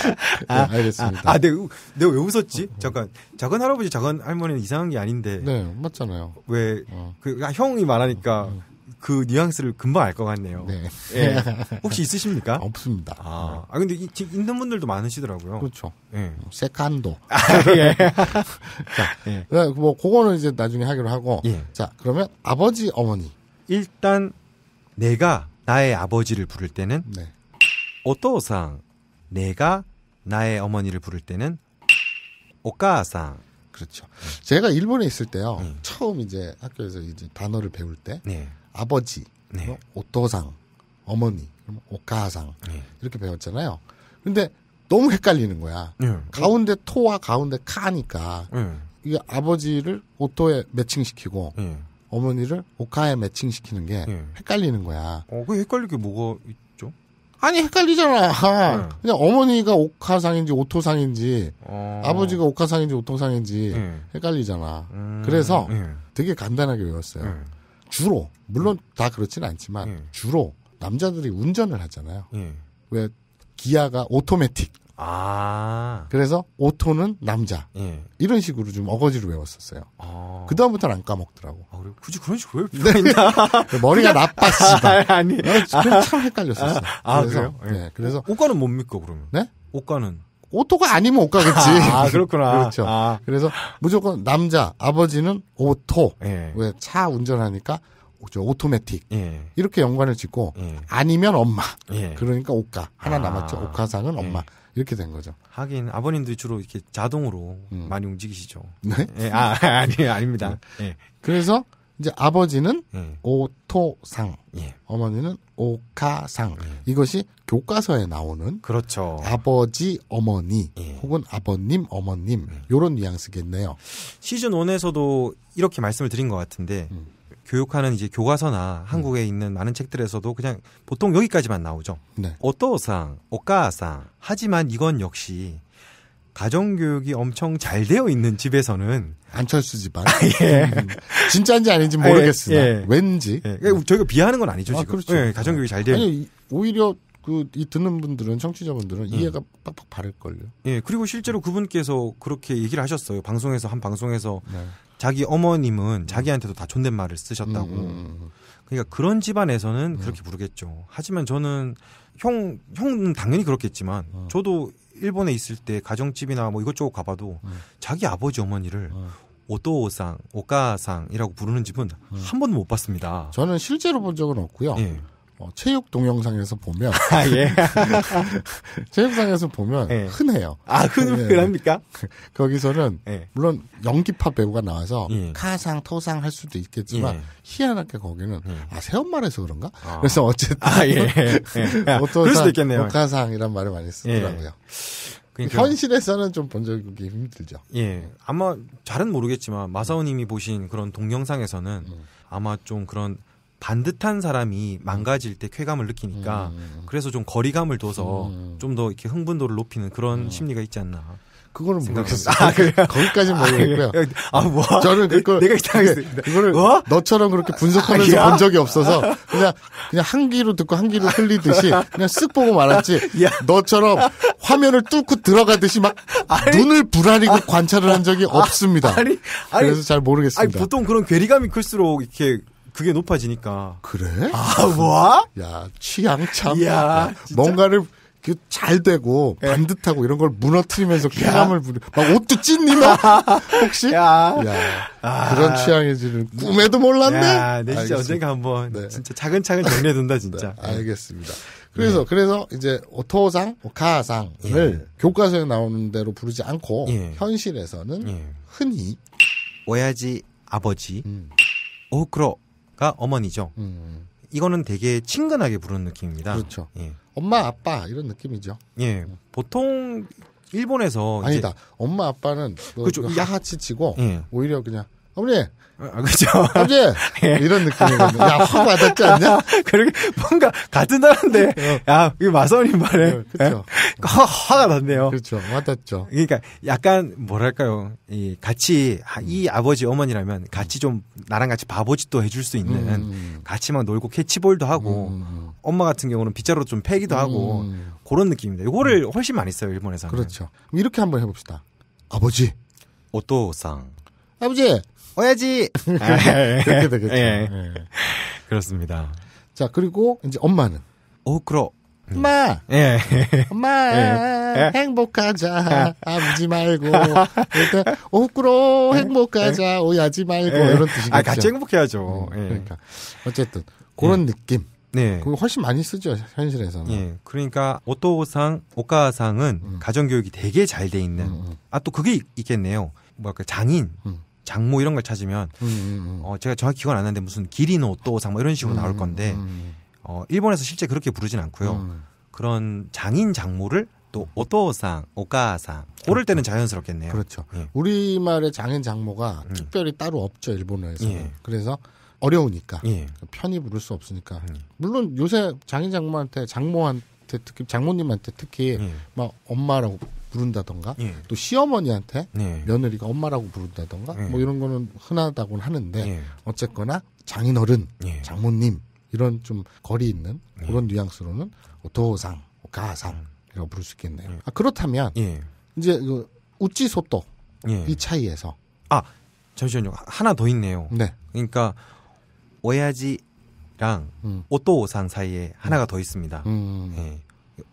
(laughs) 네, 아, 알겠습니다. 아, 아, 내가, 내가 왜 웃었지? 잠깐. 작은 할아버지, 작은 할머니는 이상한 게 아닌데. 네, 맞잖아요. 왜, 어. 그, 아, 형이 말하니까 어, 어. 그 뉘앙스를 금방 알 것 같네요. 네. 예. 혹시 있으십니까? (laughs) 없습니다. 아, 네. 아 근데 이, 있는 분들도 많으시더라고요. 그렇죠. 예. 세칸도. (laughs) 아, 예. 자, 예. 네, 뭐, 그거는 이제 나중에 하기로 하고. 예. 자, 그러면 아버지, 어머니. 일단, 내가 나의 아버지를 부를 때는 네. 오또상 내가 나의 어머니를 부를 때는 오까상 그렇죠. 제가 일본에 있을 때요. 음. 처음 이제 학교에서 이제 단어를 배울 때 네. 아버지, 네. 오토상, 어머니, 오카상 네. 이렇게 배웠잖아요. 근데 너무 헷갈리는 거야. 네. 가운데 토와 가운데 카니까 네. 이게 아버지를 오토에 매칭시키고 네. 어머니를 오카에 매칭시키는 게 네. 헷갈리는 거야. 어, 그 헷갈릴 게 뭐가 아니 헷갈리잖아. 응. 네. 그냥 어머니가 옥화상인지 오토상인지 어... 아버지가 옥화상인지 오토상인지 응. 네. 헷갈리잖아. 음... 그래서 응. 네. 되게 간단하게 외웠어요. 주로 물론 다 그렇진 않지만 주로 남자들이 운전을 하잖아요. 왜 기아가 오토매틱 아. 그래서 오토는 남자. 예. 이런 식으로 좀 어거지로 외웠었어요. 아. 그다음부터는 안 까먹더라고. 아, 그래? 굳이 그런 식으로 외 필요가 네. 있나? (laughs) 머리가 나빴어. (laughs) 네, 아, 아니. 그참 헷갈렸었어. 아, 그래서, 그래요? 네, 그래서. 옷가는 뭡니까, 그러면? 네? 옷가는. 오토가 아니면 옷가겠지. (laughs) 아, 그렇구나. 그렇죠. 아. 그래서 무조건 남자, 아버지는 오토. 예. 왜차 운전하니까 저 오토매틱 예. 이렇게 연관을 짓고 예. 아니면 엄마 예. 그러니까 옷카 하나 아. 남았죠 아. 오카상은 엄마 예. 이렇게 된 거죠. 하긴 아버님들이 주로 이렇게 자동으로 음. 많이 움직이시죠. 네? 네 아, (laughs) 아니 아닙니다. 네. 네. 그래서 이제 아버지는 예. 오토상, 어머니는 오카상. 이것이 교과서에 나오는 그렇죠. 아버지, 어머니 혹은 아버님, 어머님 요런 뉘앙스겠네요. 시즌 1에서도 이렇게 말씀을 드린 것 같은데 음. 교육하는 이제 교과서나 한국에 음. 있는 많은 책들에서도 그냥 보통 여기까지만 나오죠. 네. 어떠상, 오가상. 하지만 이건 역시 가정교육이 엄청 잘 되어 있는 집에서는 안철수 집안 (laughs) 아, 예. 음. 진짜인지 아닌지 모르겠으나 아, 예. 예. 왠지 예. 그러니까 저희가 비하하는 건 아니죠 아, 지금 그렇죠. 예, 가정교육이 잘 되어 아니 오히려 그이 듣는 분들은 청취자분들은 음. 이해가 빡빡 바를걸요 예 그리고 실제로 그분께서 그렇게 얘기를 하셨어요 방송에서 한 방송에서 네. 자기 어머님은 자기한테도 다 존댓말을 쓰셨다고. 음, 음, 음, 그러니까 그런 집안에서는 그렇게 부르겠죠. 하지만 저는 형 형은 당연히 그렇겠지만 어. 저도 일본에 있을 때 가정집이나 뭐 이것저것 가봐도 자기 아버지 어머니를 어. 오또오상, 오까상이라고 부르는 집은 한 번도 못 봤습니다. 저는 실제로 본 적은 없고요. 예. 어, 체육 동영상에서 보면 (laughs) 아, 예. (laughs) 체육상에서 보면 예. 흔해요. 아 예. 흔합니까? (laughs) 거기서는 예. 물론 연기파 배우가 나와서 예. 카상 토상 할 수도 있겠지만 희한하게 거기는 아 새엄마라서 그런가? 아. 그래서 어쨌든 아, 예. 뭐 아, 뭐 그럴 수도 있겠네요. 뭐 카상이란 말을 많이 쓰더라고요. 그러니까. 현실에서는 좀 본 적이 힘들죠. 예, 아마 잘은 모르겠지만 마사오님이 보신 그런 동영상에서는 음. 아마 좀 그런 반듯한 사람이 음. 망가질 때 쾌감을 느끼니까 음. 그래서 좀 거리감을 둬서 음. 좀더 이렇게 흥분도를 높이는 그런 음. 심리가 있지 않나. 그거는 모르겠어요. 아, 거기까지는 아, 모르겠고요. 아, 뭐 저는 그거 내가 이상했습니 네, 그거를 뭐? 너처럼 그렇게 분석하면서 아, 본 적이 없어서 그냥 그냥 한 귀로 듣고 한 귀로 흘리듯이 그냥 쓱 보고 말았지. 야. 너처럼 화면을 뚫고 들어가듯이 막 아니, 눈을 불안리고 아, 관찰을 한 적이 아, 없습니다. 아니, 아니, 그래서 잘 모르겠습니다. 보통 그런 괴리감이 클수록 이렇게 그게 높아지니까. 그래? 아, 뭐? 야, (laughs) 야, 취향 참. 야, 야 뭔가를 잘 되고 예. 반듯하고 이런 걸 무너뜨리면서 쾌감을 부르. 막 옷도 찐니면 (laughs) 혹시? 야. 야. 아. 그런 취향이지는 꿈에도 몰랐네. 야, 네, 진짜 언젠가 한번 네. 진짜 차근차근 정리해둔다 진짜. 네, 예. 알겠습니다. 그래서 예. 그래서 이제 오토상, 오카상을 예. 교과서에 나오는 대로 부르지 않고 예. 현실에서는 예. 흔히 오야지 아버지 음. 오크로 엄마가 어머니죠. 음. 이거는 되게 친근하게 부르는 느낌입니다. 그렇죠. 예. 엄마 아빠 이런 느낌이죠. 예. 음. 보통 일본에서 아니다. 엄마 아빠는 뭐 그렇죠. 야하치 치고 예. 오히려 그냥 어머니. 아, 아 그죠. 어머니. (laughs) 예. 이런 느낌이거든요. 야, 확 와닿지 않냐? (laughs) 그렇게 뭔가 같은 나라인데, 어. 야, 이 마사오님 말에. 그렇죠. 예? 화, 화가 났네요. 그렇죠. 와닿죠. 그러니까 약간 뭐랄까요. 이 같이, 이 음. 아버지 어머니라면 같이 좀 나랑 같이 바보짓도 해줄 수 있는 음. 같이 막 놀고 캐치볼도 하고 음. 음, 음. 엄마 같은 경우는 빗자루로 좀 패기도 하고 그런 느낌입니다. 이거를 훨씬 많이 써요, 일본에서는. 그렇죠. 이렇게 한번 해봅시다. 아버지. 오토상. 아버지. 어야지. 그렇게 되겠죠. 예. 예. 그렇습니다. 자 그리고 이제 엄마는 오크로 어, 엄마, 예. 엄마, (laughs) 예. 예. 행복하자. 아무지 말고. 그러니까, 오꾸로 어, 예. 행복하자. 예. 오야지 말고. 예. 이런 뜻이죠 아, 같이 행복해야죠. 음, 그러니까. 어쨌든, 그런 느낌. 네. 그거 훨씬 많이 쓰죠, 현실에서는. 예. 그러니까, 오토상, 오카상은 음. 가정교육이 되게 잘 돼 있는. 음, 음, 아, 또 그게 있겠네요. 뭐랄까, 그 장인. 음. 장모 이런 걸 찾으면 음, 음, 음. 어, 제가 정확히 기억은 안 나는데 무슨 기리노 또상 뭐 이런 식으로 나올 건데 어, 일본에서 실제 그렇게 부르진 않고요. 그런 장인 장모를 또 오토상, 오까상고를 그렇죠. 때는 자연스럽겠네요. 그렇죠. 예. 우리 말의 장인 장모가 음. 특별히 따로 없죠 일본에서. 예. 그래서 어려우니까 예. 편히 부를 수 없으니까. 음. 물론 요새 장인 장모한테 장모한테 특히 장모님한테 특히 예. 막 엄마라고 부른다던가 예. 또 시어머니한테 예. 며느리가 엄마라고 부른다던가 예. 뭐 이런 거는 흔하다고는 하는데 예. 어쨌거나 장인어른, 예. 장모님 이런 좀 거리 있는 그런 뉘앙스로는 도상, 가상이라고 음. 부를 수 있겠네요. 아, 그렇다면 이제 그 우찌소또 이 차이에서 아 잠시만요 하나 더 있네요. 네. 그러니까 오야지랑 음. 오또오상 사이에 하나가 음. 더 있습니다. 음. 예.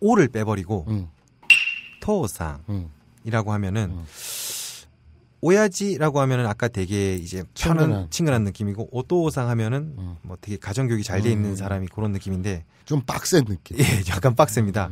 오를 빼버리고 음. 토상이라고 음. 하면은 음. 음. 오야지라고 하면은 아까 되게 이제 편한 친근한, 느낌이고 오또오상 하면은 음. 뭐 되게 가정교육이 잘돼 있는 음. 사람이 그런 느낌인데 좀 빡센 느낌. 예, (laughs) 약간 빡셉니다.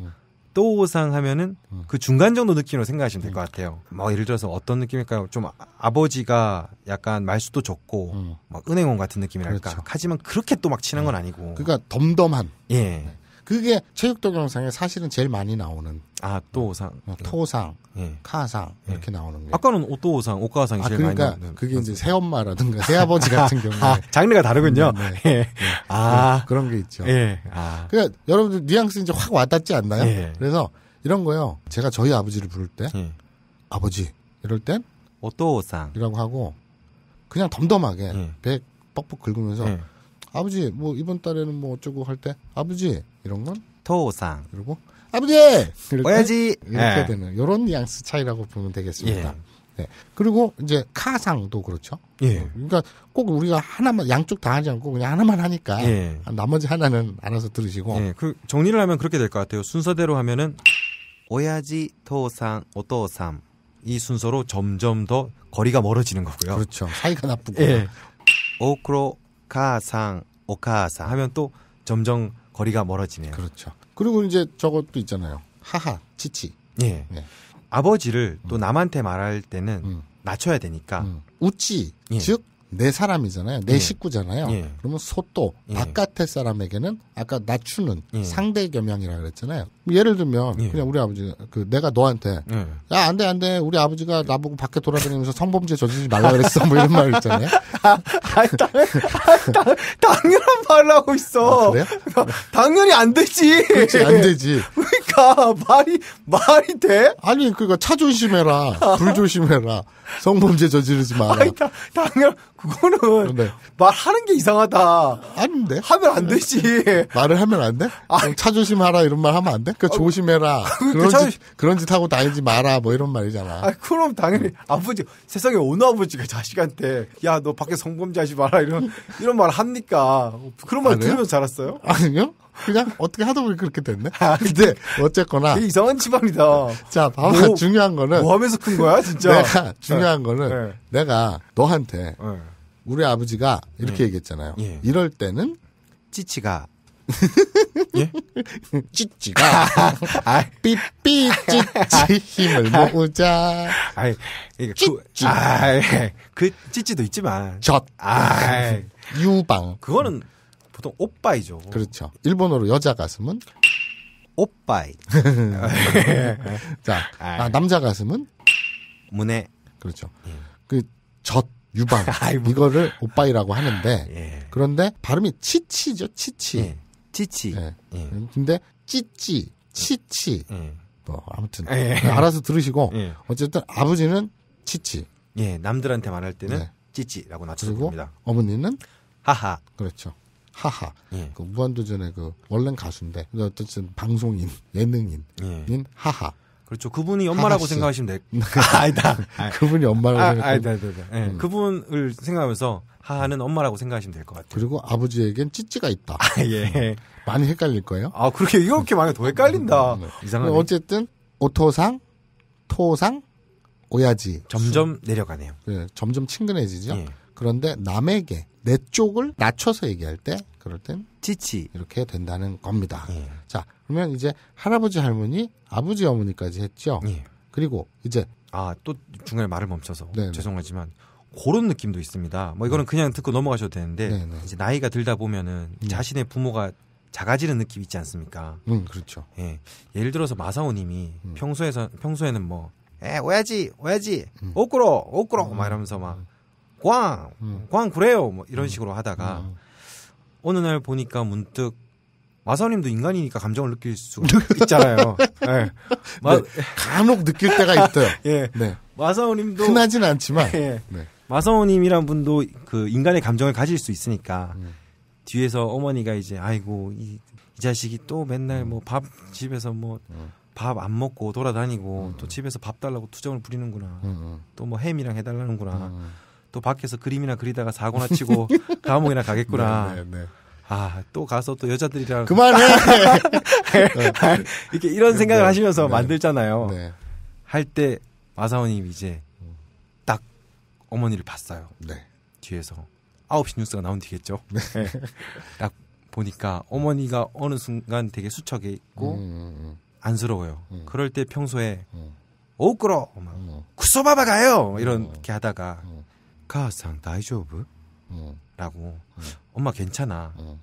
또상 하면은 그 중간 정도 느낌으로 생각하시면 될 것 같아요. 뭐 예를 들어서 어떤 느낌일까요? 좀 아, 아버지가 약간 말수도 적고 막 뭐 은행원 같은 느낌이랄까. 그렇죠. 하지만 그렇게 또 막 친한 네. 건 아니고. 그러니까 덤덤한. 예. 네. 그게 체육 동영상에 사실은 제일 많이 나오는. 아, 또상. 어, 토상, 예. 카상 예. 이렇게 나오는 게. 아까는 오또상, 오가상이 아, 제일 그러니까 많이 나오는. 그게 이제 새엄마라든가 새아버지 같은 경우에. (laughs) 아, 장르가 다르군요. 네, 네. 예. 네. 아. 그런 게 있죠. 예. 아. 아. 그러니까 여러분들 뉘앙스 이제 확 와닿지 않나요? 예. 그래서 이런 거요. 제가 저희 아버지를 부를 때 예. 아버지 이럴 땐 오또상 이라고 하고 그냥 덤덤하게 배 예. 뻑뻑 긁으면서 예. 아버지 뭐 이번 달에는 뭐 어쩌고 할 때 아버지 이런 건 토상 그리고 아버지 이야지 이렇게 예. 되는 이런 양앙스 차이라고 보면 되겠습니다. 예. 네. 그리고 이제 카상도 그렇죠. 예. 어, 그러니까 꼭 우리가 하나만 양쪽 다 하지 않고 그냥 하나만 하니까 예. 나머지 하나는 알아서 들으시고. 예. 그 정리를 하면 그렇게 될 것 같아요. 순서대로 하면은 오야지 토상 오토삼 이 순서로 점점 더 거리가 멀어지는 거고요. 그렇죠. 사이가 나쁘고. 예. 오크로 카상 오카상 하면 또 점점 거리가 멀어지네요. 그렇죠. 그리고 이제 저것도 있잖아요. 하하 치치. 예. 예. 아버지를 음. 또 남한테 말할 때는 음. 낮춰야 되니까 음. 우찌 예. 즉내 사람이잖아요. 내 예. 식구잖아요. 예. 그러면 소또 예. 바깥의 사람에게는 아까 낮추는 예. 상대 겸양이라 그랬잖아요. 예를 들면 예. 그냥 우리 아버지 그 내가 너한테 예. 야 안 돼 안 돼 우리 아버지가 나보고 밖에 돌아다니면서 성범죄 저지르지 말라 그랬어 뭐 이런 말 있잖아요. (laughs) 아, 당, 연한 말을 하고 있어. 아, 그래요? (laughs) 당연히 안 되지. 그렇지 안 되지. 그러니까 말이 말이 돼? 아니 그러니까 차 조심해라, 불 조심해라, 성범죄 저지르지 마라. 아니, 다, 당연 그거는 네. 말하는 게 이상하다. 아닌데? 하면 안 되지. 네. 말을 하면 안 돼? 아, 차 조심하라 이런 말 하면 안 돼? 그 그러니까 조심해라. 아, 그런, 짓, 그런 짓 하고 다니지 마라 뭐 이런 말이잖아. 아, 그럼 당연히 음. 아버지 세상에 어느 아버지가 자식한테 야 너 밖에 성범죄하지 마라 이런 이런 말 합니까? 그런 말 아, 들으면 자랐어요? 아니요. 그냥 어떻게 하다 보니 그렇게 됐네. 아, 근데 어쨌거나 이상한 지방이다. 자, 봐봐. 뭐, 중요한 거는 뭐 하면서 큰 거야, 진짜. 내가 중요한 네. 거는 네. 내가 너한테 네. 우리 아버지가 이렇게 네. 얘기했잖아요. 예. 이럴 때는 찌치가 예? (laughs) 찌찌가. 아, 삐삐 찌찌 힘을 아, 모으자. 아이, 아, 그, 찌찌. 아, 그 찌찌도 있지만. 젖. 아, 유방. 그거는 보통 오빠이죠. 그렇죠. 일본어로 여자 가슴은 오빠이. (laughs) 자, 아, 아, 남자 가슴은 문에. 그렇죠. 예. 그 젖. 유방 (laughs) 이거를 오빠이라고 하는데 예. 그런데 발음이 치치죠 치치 예. 치치. 예. 예. 근데 찌찌, 치치. 예. 예. 뭐 아무튼 예. 알아서 들으시고 예. 어쨌든 아버지는 치치. 예, 남들한테 말할 때는 네. 찌찌라고 낮춰서 부릅니다. 어머니는 하하. 그렇죠. 하하. 예. 그 무한도전의 그 원래 가수인데 어쨌든 방송인 예능인 인 하하. 그렇죠. 그분이 엄마라고 생각하시면 될. (laughs) 아니다. 아, 아, 그분이 엄마라고 아, 생각하 시면다아니 아니다. 네, 음. 그분을 생각하면서 하하는 엄마라고 생각하시면 될 것 같아요. 그리고 아버지에겐 찌찌가 있다. 아, 예. 음. 많이 헷갈릴 거예요. 아 그렇게 이렇게 많이 더 헷갈린다. 네. 음, 음, 이상한. 어쨌든 오토상, 토상, 오야지 점점 수. 내려가네요. 네, 점점 친근해지죠. 예. 그런데 남에게 내 쪽을 낮춰서 얘기할 때 그럴 땐 지치 이렇게 된다는 겁니다. 예. 자 그러면 이제 할아버지 할머니 아버지 어머니까지 했죠. 예. 그리고 이제 아 또 중간에 말을 멈춰서 네네. 네. 죄송하지만 그런 느낌도 있습니다. 뭐 이거는 네. 그냥 듣고 넘어가셔도 되는데 네네. 네. 이제 나이가 들다 보면은 음. 자신의 부모가 작아지는 느낌 있지 않습니까? 음 그렇죠. 예 예를 들어서 마사오님이 음. 평소에서 평소에는 뭐에 오야지 오야지 음. 오꾸로 오꾸로 막 음. 이러면서 막 광, 광 그래요. 뭐 이런 음. 식으로 하다가 어느 날 보니까 문득 마사오님도 인간이니까 감정을 느낄 수 (laughs) 있잖아요. 네. 마... 네. 간혹 느낄 때가 있어요. (laughs) 예. 네. 마사오님도 흔하진 않지만 예. 네. 마사오님이란 분도 그 인간의 감정을 가질 수 있으니까 음. 뒤에서 어머니가 이제 아이고 이, 이 자식이 또 맨날 뭐 음. 뭐밥 집에서 뭐 음. 어. 밥안 먹고 돌아다니고 음. 또 집에서 밥 달라고 투정을 부리는구나. 음, 음. 또뭐 햄이랑 해달라는구나. 음, 또 밖에서 그림이나 그리다가 사고나 치고 (laughs) 감옥이나 가겠구나. 네, 네, 네. 아, 또 가서 또 여자들이랑. 그만해! (laughs) 이렇게 이런 생각을 하시면서 만들잖아요. 할 때, 마사오님 이제 음. 딱 어머니를 봤어요. 뒤에서. 9시 뉴스가 나온 뒤겠죠. (laughs) 딱 보니까 어머니가 어느 순간 되게 수척해 있고, 음, 음, 음, 안쓰러워요. 음. 그럴 때 평소에, 음. 오끄러! 어, 음. 쿠소바바 가요! 이렇게 하다가, 母さん 다이조브? 어. 라고 어. 엄마 괜찮아. 어.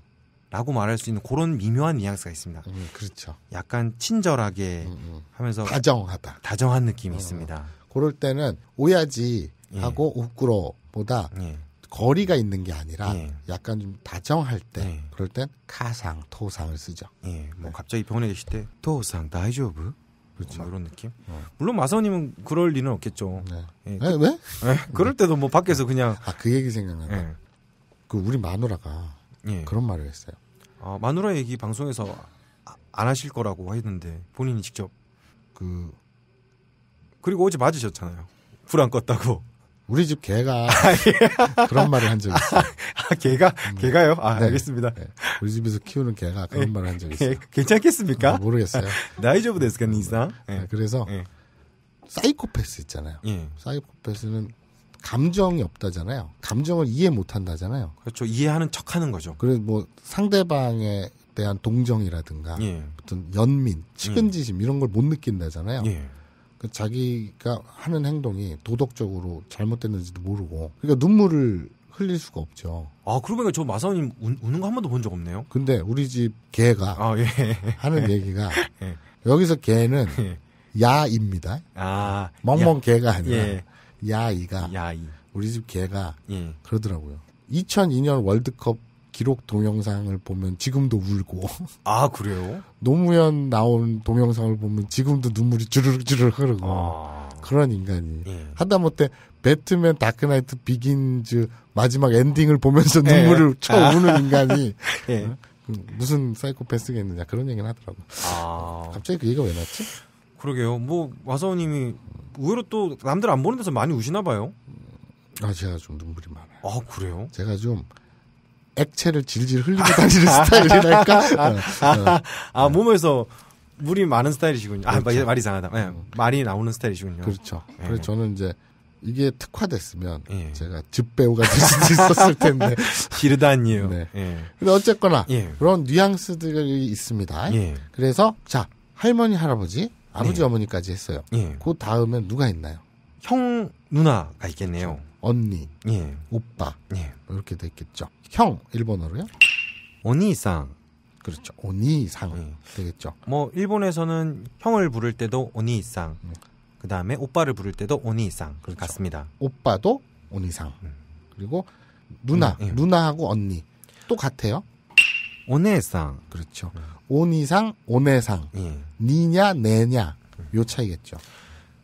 라고 말할 수 있는 그런 미묘한 뉘앙스가 있습니다. 음, 그렇죠. 약간 친절하게 음, 음. 하면서 다정하다. 다정한 느낌이 있습니다. 그럴 때는 오야지 예. 하고 예. 우꾸로보다 예. 거리가 있는 게 아니라 예. 약간 좀 다정할 때 예. 그럴 땐 카상 토상을 쓰죠. 예. 뭐 네. 갑자기 병원에 계실 때 토상 다이조브 그렇죠. 뭐런 느낌. 어. 물론 마사오님은 그럴 리는 없겠죠. 네. 예. 에, 네, 왜? 예. 그럴 때도 뭐 밖에서 그냥 아그 얘기 생각나네. 예. 그 우리 마누라가 예. 그런 말을 했어요. 아, 마누라 얘기 방송에서 아, 안 하실 거라고 했는데 본인이 직접 그 그리고 어제 맞으셨잖아요. 불안 껐다고. 우리 집 개가 (laughs) 아, 예. 그런 말을 한 적이 아, 있어요. 아, 개가 음. 개가요? 아, 네. 알겠습니다. 네. 우리 집에서 키우는 개가 그런 네. 말을 한 적이 있어요. 예, 괜찮겠습니까? 아, 모르겠어요. 나이저브 데스까 니상. 그래서 사이코패스 있잖아요. 사이코패스는 감정이 없다잖아요. 감정을 이해 못 한다잖아요. 그렇죠. 이해하는 척 하는 거죠. 그리고뭐 상대방에 대한 동정이라든가 어떤 연민, 측은지심 이런 걸 못 느낀다잖아요. 그 자기가 하는 행동이 도덕적으로 잘못됐는지도 모르고 그러니까 눈물을 흘릴 수가 없죠. 아, 그러면보저 마사오님 우, 는거 한 번도 본 적 없네요. 근데 우리 집 개가 아, 예. 하는 (laughs) 예. 얘기가 예. 여기서 개는 예. 야입니다. 아, 멍멍 야. 개가 아니라 예. 야이가 야이. 우리 집 개가 예. 그러더라고요. 2002년 월드컵 기록 동영상을 보면 지금도 울고. (laughs) 아, 그래요? 노무현 나온 동영상을 보면 지금도 눈물이 주르륵주르 흐르고. 아... 그런 인간이. 예. 하다못해 배트맨 다크나이트 비긴즈 마지막 엔딩을 보면서 예. 눈물을 쳐 아. 우는 인간이. (laughs) 예. 어? 무슨 사이코패스겠느냐 그런 얘기는 하더라고. 아. 갑자기 그 얘기가 왜 났지? 그러게요. 뭐 와서우님이 의외로 또 남들 안 보는 데서 많이 우시나 봐요. 아 제가 좀 눈물이 많아요. 아 그래요? 제가 좀 액체를 질질 흘리고 다니는 (laughs) 스타일이랄까? 아, 어, 어. 아, 몸에서 물이 많은 스타일이시군요. 아, 그렇죠. 말, 말 이상하다. 네, 말이 나오는 스타일이시군요. 그렇죠. 네. 그래서 저는 이제 이게 특화됐으면 예. 제가 즙 배우가 될수 (laughs) 있었을 텐데 기르다니요. 네. 예. 근데 어쨌거나 예. 그런 뉘앙스들이 있습니다. 예. 그래서 자 할머니 할아버지 아버지 어머니까지 했어요. 그 다음에 누가 있나요? 형 누나가 있겠네요. 언니, 예. 오빠 예. 이렇게 됐겠죠. 형 일본어로요? 오니상 그렇죠. 오니상 예. 되겠죠. 뭐 일본에서는 형을 부를 때도 오니상 음. 그 다음에 오빠를 부를 때도 오니상 그렇죠. 같습니다. 오빠도 오니상 음. 그리고 누나 음, 예. 누나하고 언니 또 같아요. 오네상 그렇죠. 오니상 오네상 예. 니냐 내냐 음. 요 차이겠죠.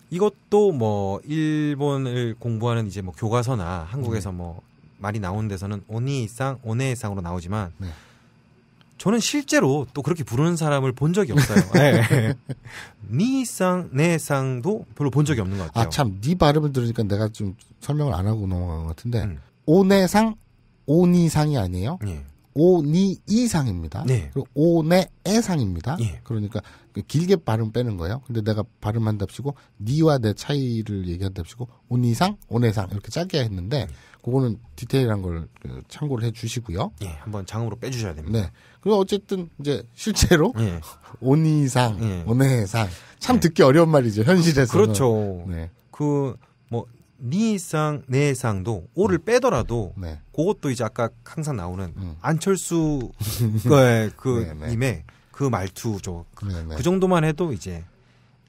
이것도 뭐 일본을 공부하는 이제 뭐 교과서나 한국에서 네. 뭐말이나오는 데서는 오니상 오네상으로 나오지만 네. 저는 실제로 또 그렇게 부르는 사람을 본 적이 없어요. (laughs) 네. (laughs) 니상 네상도 별로 본 적이 없는 것 같아요. 아참 니 발음을 들으니까 내가 좀 설명을 안 하고 넘어간 것 같은데 음. 오네상 오니상이 아니에요? 네. 오니 이상입니다. 네. 그리고 오네 에상입니다 예. 그러니까 그 길게 발음 빼는 거예요. 근데 내가 발음한답시고 니와 내 차이를 얘기한답시고 오니상, 오네상 이렇게 짧게 했는데 예. 그거는 디테일한 걸 참고를 해주시고요. 예, 한번 장으로 빼주셔야 됩니다. 네. 그리고 어쨌든 이제 실제로 예. (laughs) 오니상, 예. 오네상 참 예. 듣기 어려운 말이죠 현실에서는. 그렇죠. 네. 그뭐 니상 내상도 오를 음. 빼더라도 네. 그것도 이제 아까 항상 나오는 음. 안철수 (laughs) 의그 네, 네, 님의 그 말투죠. 그, 네, 네. 그, 정도만 해도 이제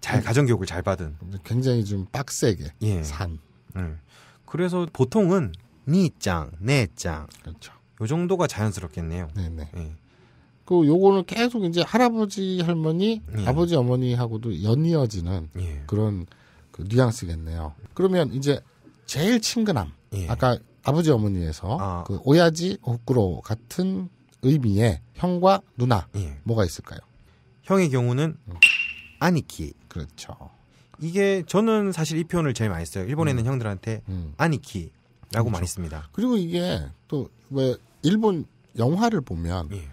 잘 음. 가정 교육을 잘 받은 굉장히 좀 빡세게 예. 산. 음. 그래서 보통은 니짱 내짱 그렇죠. 요 정도가 자연스럽겠네요. 네네. 예. 그 요거는 계속 이제 할아버지 할머니 예. 아버지 어머니하고도 연이어지는 예. 그런 그 뉘앙스겠네요. 그러면 이제 제일 친근함. 예. 아까 아버지 어머니에서 아. 그 오야지 오꾸로 같은 의미의 형과 누나 예. 뭐가 있을까요? 형의 경우는 음. 아니키. 그렇죠. 이게 저는 사실 이 표현을 제일 많이 써요. 일본에 있는 음. 형들한테 음. 아니키라고 그렇죠. 많이 씁니다. 그리고 이게 또 왜 일본 영화를 보면 예.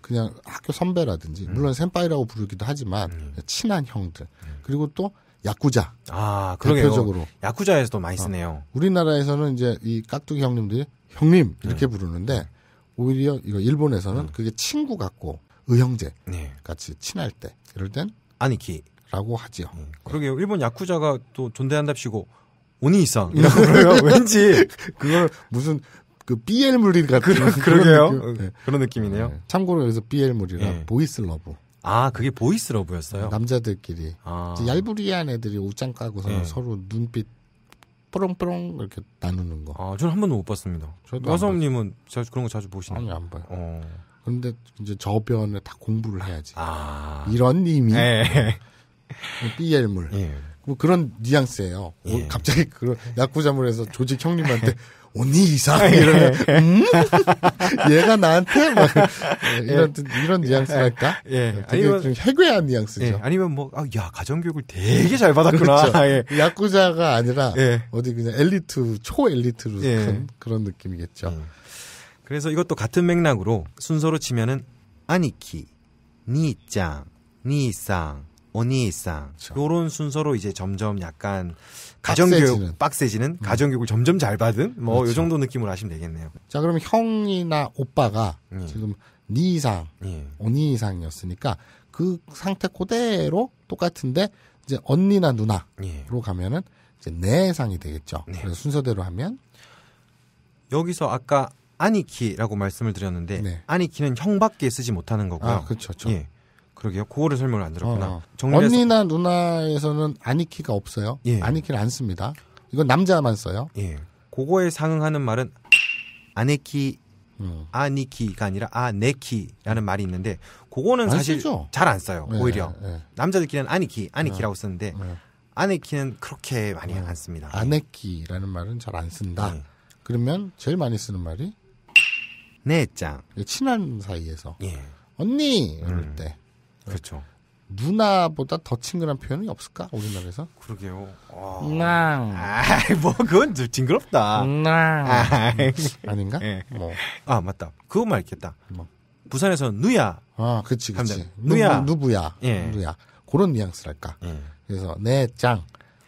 그냥 학교 선배라든지 물론 음. 센파이라고 부르기도 하지만 음. 친한 형들 그리고 또 야쿠자. 아, 그러게요. 대표적으로. 야쿠자에서도 많이 쓰네요. 어, 우리나라에서는 이제 이 깍두기 형님들이 형님 이렇게 음. 부르는데 오히려 이거 일본에서는 음. 그게 친구 같고 의형제 네. 같이 친할 때 이럴 땐 아니키라고 하죠요 음, 그러게요. 일본 야쿠자가 또 존재한답시고 오니이상이라고 (laughs) 그래요. (laughs) 왠지 그걸 무슨 그 BL 물이 같은 그러, 그런 러게요 느낌. 네. 그런 느낌이네요. 네. 참고로 여기서 BL 물이라 네. 보이스 러브. 아, 그게 보이스러브였어요? 남자들끼리. 아. 얄부리한 애들이 옷장 까고서 네. 서로 눈빛 뽀롱뽀롱 이렇게 나누는 거. 아, 저는 한 번도 못 봤습니다. 저도 여성님은 그런 거 자주 보시나요? 아니, 안 봐요. 어. 근데 이제 저변에 다 공부를 해야지. 아. 이런 님이. 예. (laughs) 삐엘물. 예. 뭐 그런 뉘앙스예요. 예. 갑자기 그런 야구자물에서 조직 형님한테 (laughs) 언니 이상 아, 예. 이러 음? (laughs) 얘가 나한테 막 뭐 예. 이런 예. 이런 뉘앙스랄까? 예. 예. 네, 되게 아니면 좀 해괴한 뉘앙스죠. 예. 아니면 뭐야 아, 가정교육을 되게 잘 받았구나. 그렇죠. 예. 야구자가 아니라 어디 그냥 엘리트 초 엘리트로 큰 그런 느낌이겠죠. 음. 그래서 이것도 같은 맥락으로 순서로 치면은 아니키, 니짱, 니상, 언니상 그렇죠. 요런 순서로 이제 점점 약간 가정교육 빡세지는, 빡세지는 음. 가정교육을 점점 잘 받은 뭐요 그렇죠. 정도 느낌으로 하시면 되겠네요. 자 그러면 형이나 오빠가 예. 지금 니 이상, 예. 언니 이상이었으니까 그 상태 그대로 똑같은데 이제 언니나 누나로 예. 가면은 이제 내 이상이 되겠죠. 네. 그래서 순서대로 하면 여기서 아까 아니키라고 말씀을 드렸는데 네. 아니키는 형밖에 쓰지 못하는 거고요. 아, 그렇죠. 그렇죠. 예. 그러게요. 그거를 설명을 안 들었구나. 어. 어. 언니나 누나에서는 아니키가 없어요. 예. 아니키를 안 씁니다. 이건 남자만 써요. 예. 그거에 상응하는 말은 아네키 음. 어. 아니키가 아니라 아네키라는 말이 있는데 그거는 사실 잘 안 써요. 네, 오히려 네. 남자들끼리는 아니키 아니키라고 네. 쓰는데 네. 아네키는 그렇게 많이 네. 안 씁니다. 아네키라는 말은 잘 안 쓴다. 네. 그러면 제일 많이 쓰는 말이 네짱 친한 사이에서 예. 언니 이럴 음. 때 그렇죠. 누나보다 더 친근한 표현이 없을까 우리나라에서? 그러게요. 누 나. 아이 뭐 그건 좀 징그럽다. 나. 아닌가? 예. 뭐. 아 맞다. 그거 말겠다. 뭐. 부산에서 누야. 아그렇그렇 누야. 누, 부야 예. 누야. 그런 뉘앙스랄까. 예. 그래서 내장.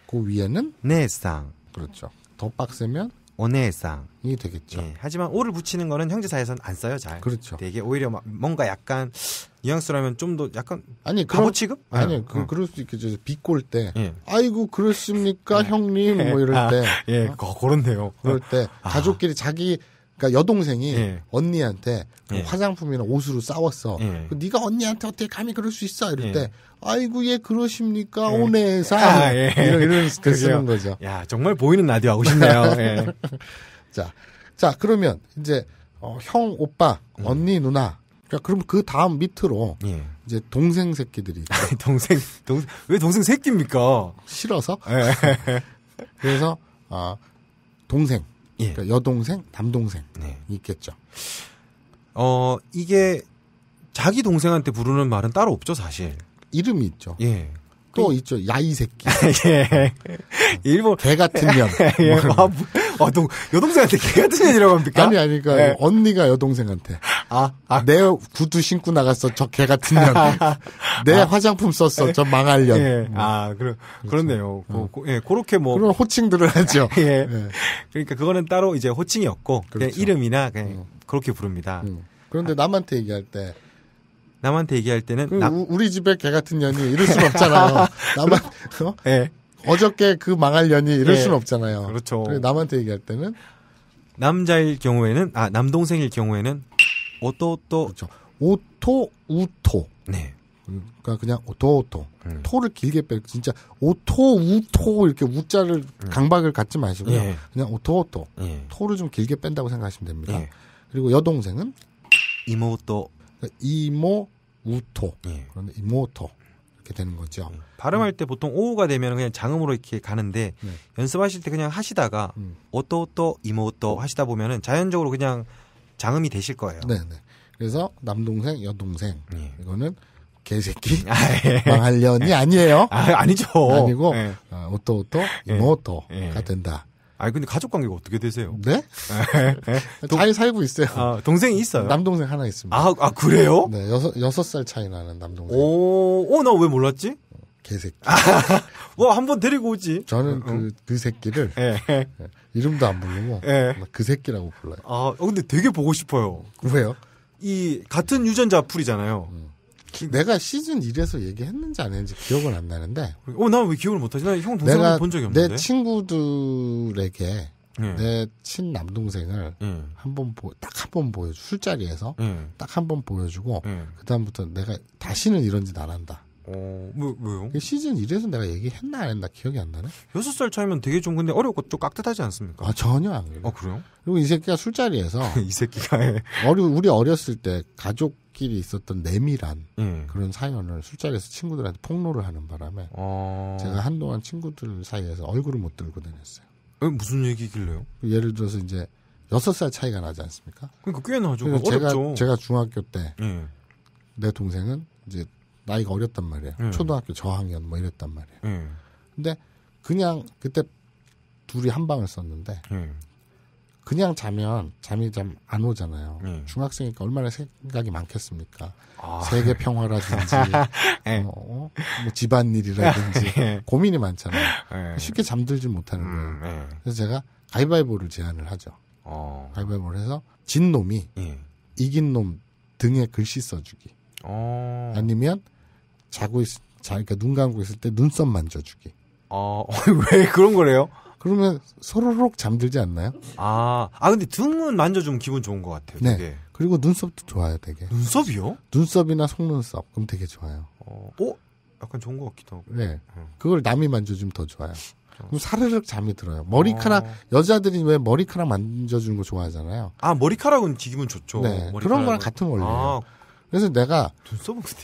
그 위에는 내상. 그렇죠. 더 빡세면 오네상이 되겠죠. 예, 하지만 오를 붙이는 거는 형제 사이에서는 안 써요, 잘. 그렇죠. 되게 오히려 막 뭔가 약간 뉘앙스라면 좀 더 약간 아니 그런 취급? 아니 아, 어. 그, 그럴 수 있겠죠. 비꼴 때, 예. 아이고 그러십니까 형님 뭐 이럴 아, 때, 예, 어? 그렇네요. 그럴 때 아. 가족끼리 자기 그러니까 여동생이 예. 언니한테 그 예. 화장품이나 옷으로 싸웠어. 예. 네가 언니한테 어떻게 감히 그럴 수 있어? 이럴 예. 때 아이고 얘 그러십니까 예. 오네사 아, 예. 이런 이런 글 (laughs) 쓰는 거죠. 야 정말 보이는 라디오 하고 싶네요. (laughs) 예. 자, 자 그러면 이제 어, 형 오빠 음. 언니 누나 그러니까 그럼 그 다음 밑으로 이제 동생 새끼들이 (laughs) 동생 동생 왜 동생 새끼입니까? 싫어서 그래서 아 어, 동생 예. 그러니까 여동생, 남동생 네. 있겠죠. 어 이게 자기 동생한테 부르는 말은 따로 없죠 사실. 이름이 있죠. 예. 또 그 이... 있죠. 야이 새끼. (laughs) 예. 일본 개 같은 년. (laughs) 예. 뭐. 아, 뭐, 아, 동, 여동생한테 개 같은 년이라고 합니까? 아니 아니 그러니까 예. 언니가 여동생한테. 아, 아, 내 구두 신고 나갔어. 저 개 같은 년. 내 아. 화장품 썼어. 저 망할 년. 예. 뭐. 아, 그러, 그렇죠. 그렇네요. 어. 고, 예, 그렇게 뭐. 그런 호칭들을 하죠. (laughs) 예. 예. 그러니까 그거는 따로 이제 호칭이 없고, 그렇죠. 그냥 이름이나 그냥 어. 그렇게 부릅니다. 음. 그런데 아. 남한테 얘기할 때. 남한테 얘기할 때는. 그, 남... 우리 집에 개 같은 년이 이럴 순 없잖아요. (laughs) 남한, 어? 예. 어저께 그 망할 년이 이럴 예. 순 없잖아요. 그렇죠. 남한테 얘기할 때는. 남자일 경우에는, 아, 남동생일 경우에는 오토오토. 그렇죠. 오토 우토. 네. 그러니까 그냥 오토오토. 음. 토를 길게 빼. 진짜 오토 우토 이렇게 우자를 음. 강박을 갖지 마시고요. 예. 그냥 오토오토. 예. 토를 좀 길게 뺀다고 생각하시면 됩니다. 예. 그리고 여동생은 이모토. 그러니까 이모 우토. 예. 그런데 이모토. 이렇게 되는 거죠. 음. 발음할 때 보통 오가 되면 그냥 장음으로 이렇게 가는데 네. 연습하실 때 그냥 하시다가 음. 오토오토 이모토 오 하시다 보면은 자연적으로 그냥 장음이 되실 거예요. 네, 네. 그래서 남동생, 여동생 네. 이거는 개새끼 (laughs) 아, 예. 망할년이 아니에요. 아, 니죠 아니고 예. 어, 오또 오또 이모토가 예. 된다. 아니 근데 가족 관계가 어떻게 되세요? 네? (laughs) 동... 잘 살고 있어요. 아, 동생이 있어요? 남동생 하나 있습니다. 아, 아 그래요? 네, 여섯 여섯 살 차이 나는 남동생. 오, 어나 왜 몰랐지? 개새끼. (laughs) 와, 한번 데리고 오지. 저는 어, 그, 응. 어. 그 새끼를 예. 네, 이름도 안 부르고 네. 그 새끼라고 불러요. 아 어, 근데 되게 보고 싶어요. 왜요? 이 같은 유전자 풀이잖아요. 음. 내가 시즌 1에서 얘기했는지 안 했는지 기억은 안 나는데. 어, 나왜 기억을 못하지? 나 형 동생을 본 적이 없는데. 내 친구들에게 네. 예. 내친 남동생을 네. 한번 딱한번보여줄 술자리에서 네. 딱한 번 보여주고 그다음부터 내가 다시는 이런 짓 안 한다. 어, 왜, 뭐, 왜요? 그 시즌 1에서 내가 얘기했나 안 했나 기억이 안 나네? 6살 차이면 되게 좀 근데 어렵고 좀 깍듯하지 않습니까? 아, 전혀 안 그래요. 아, 그래요? 그리고 이 새끼가 술자리에서. (laughs) 이 새끼가 해. 예. 어리, 우리 어렸을 때 가족끼리 있었던 내밀한 음. 그런 사연을 술자리에서 친구들한테 폭로를 하는 바람에. 어... 제가 한동안 친구들 사이에서 얼굴을 못 들고 다녔어요. 에, 무슨 얘기길래요? 예를 들어서 이제 6살 차이가 나지 않습니까? 그러니까 꽤 나죠. 제가, 어렵죠. 제가 중학교 때. 음. 내 동생은 이제 나이가 어렸단 말이에요. 예. 초등학교 저학년 뭐 이랬단 말이에요. 예. 근데 그냥 그때 둘이 한 방을 썼는데 음. 그냥 자면 잠이 좀 안 오잖아요. 중학생이니까 얼마나 생각이 많겠습니까? 아. 세계 평화라든지 (laughs) 어, 어, 뭐 집안일이라든지 (laughs) 고민이 많잖아요. 쉽게 잠들지 못하는 음, 거예요. 그래서 제가 가위바위보를 제안을 하죠. 어. 가위바위보를 해서 진 놈이 이긴 놈 등에 글씨 써주기. 오. 어. 아니면 자고 있, 자, 그니까눈 감고 있을 때 눈썹 만져주기. 아, (laughs) 왜 그런 거래요? 그러면 서로록 잠들지 않나요? 아, 아 근데 등은 만져주면 기분 좋은 것 같아요. 네. 되게. 그리고 눈썹도 좋아요, 되게. 눈썹이요? 눈썹이나 속눈썹 그럼 되게 좋아요. 어, 어? 약간 좋은 것 같기도 하고. 네. 음. 그걸 남이 만져주면 더 좋아요. 그럼 어. 사르륵 잠이 들어요. 머리카락 어... 여자들이 왜 머리카락 만져주는 거 좋아하잖아요. 아 머리카락은 기분 좋죠. 네, 머리카락은... 그런 거랑 같은 원리예요. 아, 그래서 내가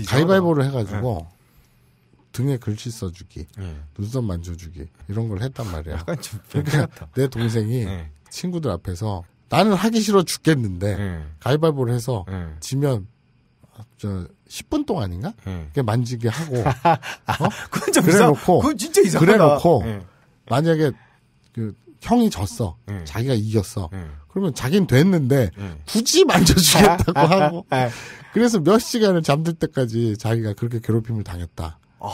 가위바위보를 해가지고 네. 등에 글씨 써주기, 네. 눈썹 만져주기 이런 걸 했단 말이야. 그러니까 내 동생이 네. 친구들 앞에서 나는 하기 싫어 죽겠는데 네. 가위바위보를 해서 네. 지면 저 10분 동안인가? 네. 이렇게 만지게 하고 (laughs) 아, 어? 그건 좀 그래놓고 이상... 그건 진짜 이상하다. 그래놓고 만약에 그 형이 졌어. 음. 자기가 이겼어. 음. 그러면 자기는 됐는데 음. 굳이 만져주겠다고 아, 아, 아. 하고 그래서 몇 시간을 잠들 때까지 자기가 그렇게 괴롭힘을 당했다. 어...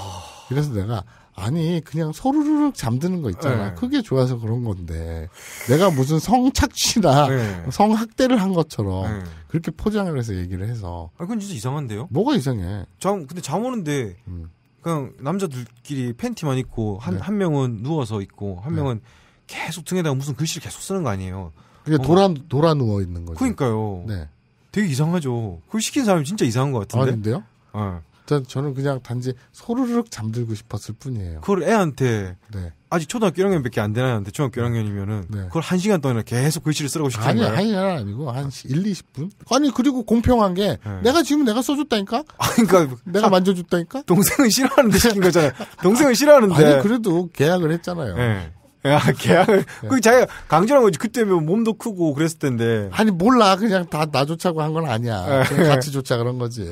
그래서 내가 아니 그냥 소르르륵 잠드는 거 있잖아. 네. 그게 좋아서 그런 건데 내가 무슨 성착취나 네. 성학대를 한 것처럼 네. 그렇게 포장을 해서 얘기를 해서. 아 그건 진짜 이상한데요? 뭐가 이상해? 잠 근데 잠 오는데 음. 그냥 남자들끼리 팬티만 입고 한한 네. 명은 누워서 있고 한 명은 계속 등에다가 무슨 글씨를 계속 쓰는 거 아니에요. 그게 돌아 어. 돌아 누워 있는 거죠. 그니까요 네. 되게 이상하죠. 그걸 시킨 사람이 진짜 이상한 것 같은데. 아닌데요? 어. 저는 그냥 단지 소르륵 잠들고 싶었을 뿐이에요. 그걸 애한테 네. 아직 초등학교 1학년밖에 안 되는 애한테 초등학교 1학년이면은 네. 그걸 한 시간 동안 글씨를 글씨를 쓰라고 시킨 아 거예요. 아니, 아니 아니고 한 1, 20분. 아니 그리고 공평한 게 네. 내가 지금 내가 써줬다니까. (laughs) 아, 그러니까 내가 만져줬다니까. 동생은 싫어하는데 시킨 거잖아요. 동생은 싫어하는데. 아니 그래도 계약을 했잖아요. 네. 야, 개항을. 네. 그 자기가 강조한 거지. 그때면 뭐 몸도 크고 그랬을 텐데. 아니, 몰라. 그냥 다나 좋자고 한 건 아니야. 네. 같이 좋자 그런 거지.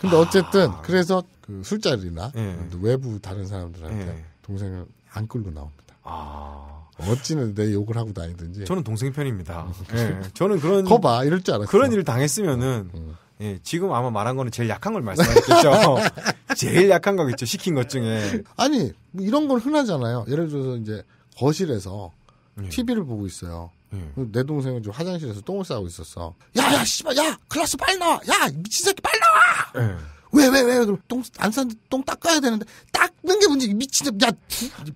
근데 아. 어쨌든, 아... 그래서 그 술자리나 예. 외부 다른 사람들한테 예. 동생을 안 끌고 나옵니다. 아. 어찌는 내 욕을 하고 다니든지. 저는 동생 편입니다. 음. 예. 저는 그런. (laughs) 거 봐, 이럴 줄 알았어. 그런 일을 당했으면은. 음. 음. 예, 지금 아마 말한 거는 제일 약한 걸 말씀하셨겠죠. (laughs) 제일 약한 거겠죠, 시킨 것 중에. 아니, 뭐 이런 건 흔하잖아요. 예를 들어서 이제 거실에서 예. TV를 보고 있어요. 예. 내 동생은 좀 화장실에서 똥을 싸고 있었어. 야, 야, 씨발, 야, 클라스 빨리 나와! 야, 미친 새끼 빨리 나와! 예. 왜, 왜, 왜? 그럼 똥, 안 쌌는데 똥 닦아야 되는데, 닦는 게 문제, 미친다. 야,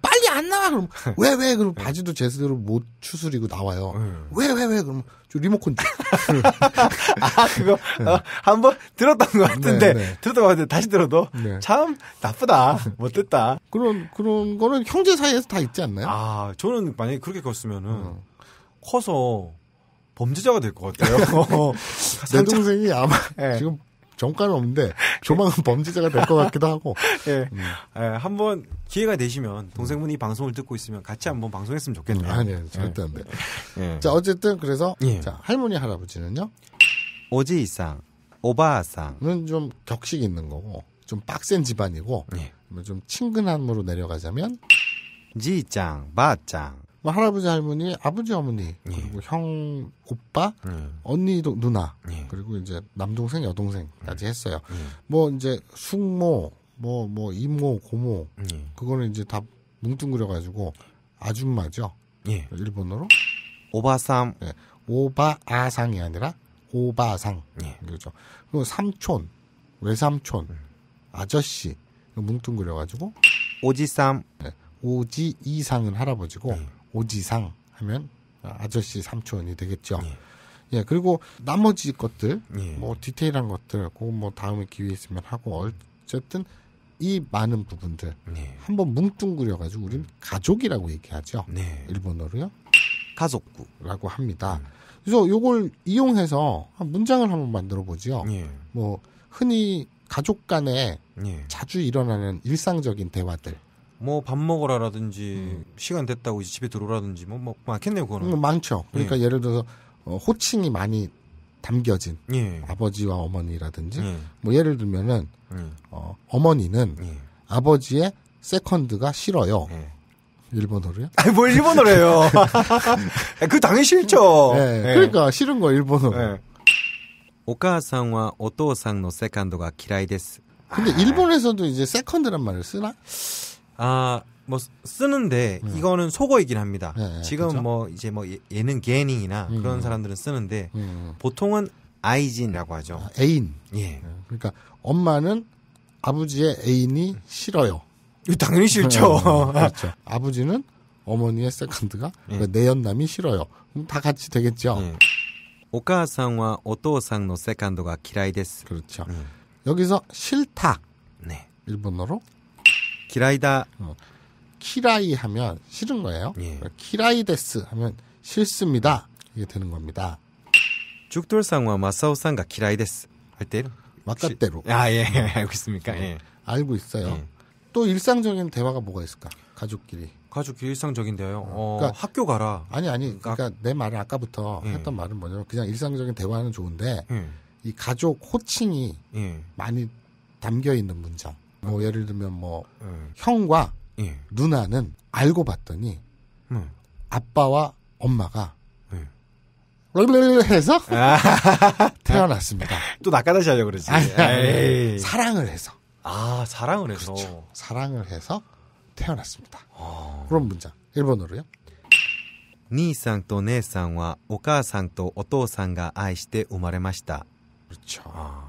빨리 안 나와! 그럼, (laughs) 왜, 왜? 그럼 바지도 제대로 못 추스리고 나와요. 왜, 왜, 왜? 그럼, 저 리모컨. (laughs) 아, 그거, 어, 한번 들었던 것 같은데, 네, 네. 들었던 것 같은데, 다시 들어도, 네. 참, 나쁘다. 못됐다. 그런, 그런 거는 형제 사이에서 다 있지 않나요? 아, 저는 만약에 그렇게 컸으면은, 어. 커서, 범죄자가 될 것 같아요. (laughs) 내 동생이 아마 네. 지금 정가는 없는데 조만간 (laughs) 범죄자가 될 것 같기도 하고. (laughs) 예. 음. 예, 한번 기회가 되시면 동생분이 음. 방송을 듣고 있으면 같이 한번 방송했으면 좋겠네요. 음, 아니요, 예. 절대 예. 안 돼. 예. 자, 어쨌든 그래서 예. 자, 할머니 할아버지는요. 오지이상, 오바상은 좀 격식 있는 거고 좀 빡센 집안이고 예. 좀 친근함으로 내려가자면 지짱, 바짱. 뭐 할아버지 할머니, 아버지 어머니, 그리고 예. 형 오빠, 예. 언니 도, 누나, 예. 그리고 이제 남동생 여동생까지 예. 했어요. 예. 뭐 이제 숙모, 뭐뭐 뭐 이모 고모, 그거는 이제 다 뭉뚱그려 가지고 아줌마죠. 일본어로 오바삼, 예. 오바아상이 아니라 오바상 그렇죠. 그리고 삼촌, 외삼촌, 음. 아저씨 뭉뚱그려 가지고 오지삼, 오지 이상은 할아버지고. 오지상 하면 아, 아저씨 삼촌이 되겠죠. 예. 예 그리고 나머지 것들 예. 뭐 디테일한 것들 그거 뭐 다음에 기회 있으면 하고 어쨌든 이 많은 부분들 예. 한번 뭉뚱그려 가지고 우리는 가족이라고 얘기하죠. 네. 일본어로요. 가족구라고 합니다. 음. 그래서 요걸 이용해서 문장을 한번 만들어 보죠요뭐 예. 흔히 가족 간에 예. 자주 일어나는 일상적인 대화들 뭐밥 먹으라라든지 음. 시간 됐다고 이제 집에 들어오라든지 뭐, 뭐 많겠네요 그거는 음, 많죠. 그러니까 예. 를 들어서 어, 호칭이 많이 담겨진 예. 아버지와 어머니라든지 예. 뭐 예를 들면은 예. 어, 어머니는 예. 아버지의 세컨드가 싫어요. 예. 일본어로요? 아니 뭐 일본어래요? (laughs) 그 당연히 싫죠. 그러니까 싫은 거 일본어로. 오카상와 오토상의 세컨드가 기라이 데스. 근데 아. 일본에서도 이제 세컨드란 말을 쓰나? 아, 뭐 쓰는데 네. 이거는 속어이긴 합니다. 네, 네, 지금 그렇죠? 뭐 이제 뭐 예, 예능 게닝이나 음. 그런 사람들은 쓰는데 음. 보통은 아이진이라고 하죠. 아, 애인. 예. 네, 그러니까 엄마는 아버지의 애인이 싫어요. 당연히 싫죠. 네, 그렇죠. (laughs) 아버지는 어머니의 세컨드가 예. 그러니까 내연남이 싫어요. 다 같이 되겠죠. 예. 오카상과 오토상의 세컨드가 기라이 데스. 그렇죠. 음. 여기서 싫다. 네. 일본어로 키라이다 어. 키라이 하면 싫은 거예요. 예. 키라이데스 하면 싫습니다. 이게 되는 겁니다. 죽돌상과 마사오상과 키라이데스 할 때는 막갓대로. 아, 예, (laughs) 알고 있습니까? 어, 예. 알고 있어요. 예. 또 일상적인 대화가 뭐가 있을까? 가족끼리. 가족끼리 일상적인 대화요? 어, 어 그러니까, 학교 가라. 아니, 아니. 아. 그러니까 아, 내 말은 아까부터 예. 했던 말은 뭐냐면 그냥 일상적인 대화는 좋은데 예. 이 가족 호칭이 예. 많이 담겨 있는 문장. 뭐 예를 들면 뭐 형과 예. 누나는 알고 봤더니 음. 아빠와 엄마가 롤롤 네. 해서 (laughs) 아. 태어났습니다. 또 낚아다시 하려고 그러지. 아니, 사랑을 해서. 아, 사랑을 해서. 그렇죠. 사랑을 해서 태어났습니다. 오. 아. 그런 문장. 일본어로요. 兄さんと姉さんはお母さんとお父さんが愛して生まれました。 그렇죠. 아.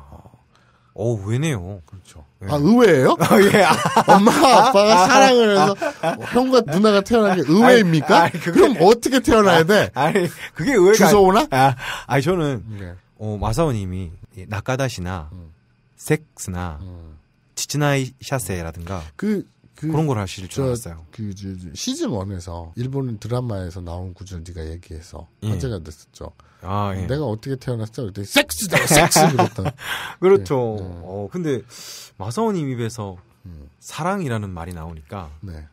어 왜네요. 그렇죠. 네. 아 의외예요? 아, 예. (laughs) 엄마 아빠가 (laughs) 사랑을 해서 뭐 형과 누나가 태어난 게 의외입니까? 아니, 아니, 그게... 그럼 어떻게 태어나야 돼? 아, 아니 그게 의외가 주소오나? 아, 아니 저는 네. 어 마사오님이 나카다시나 음. 섹스나 음. 치츠나이 샤세라든가 그 그, 그런 걸 하실 줄 알았어요. 그 시즌 1에서 일본 드라마에서 나온 구절 네가 얘기해서 예. 화제가 됐었죠. 아, 예. 내가 어떻게 태어났을때 섹스다, 섹스 그랬다. (laughs) 그렇죠. 네, 네. 어, 근데 마사오님 입에서 음. 사랑이라는 말이 나오니까 네.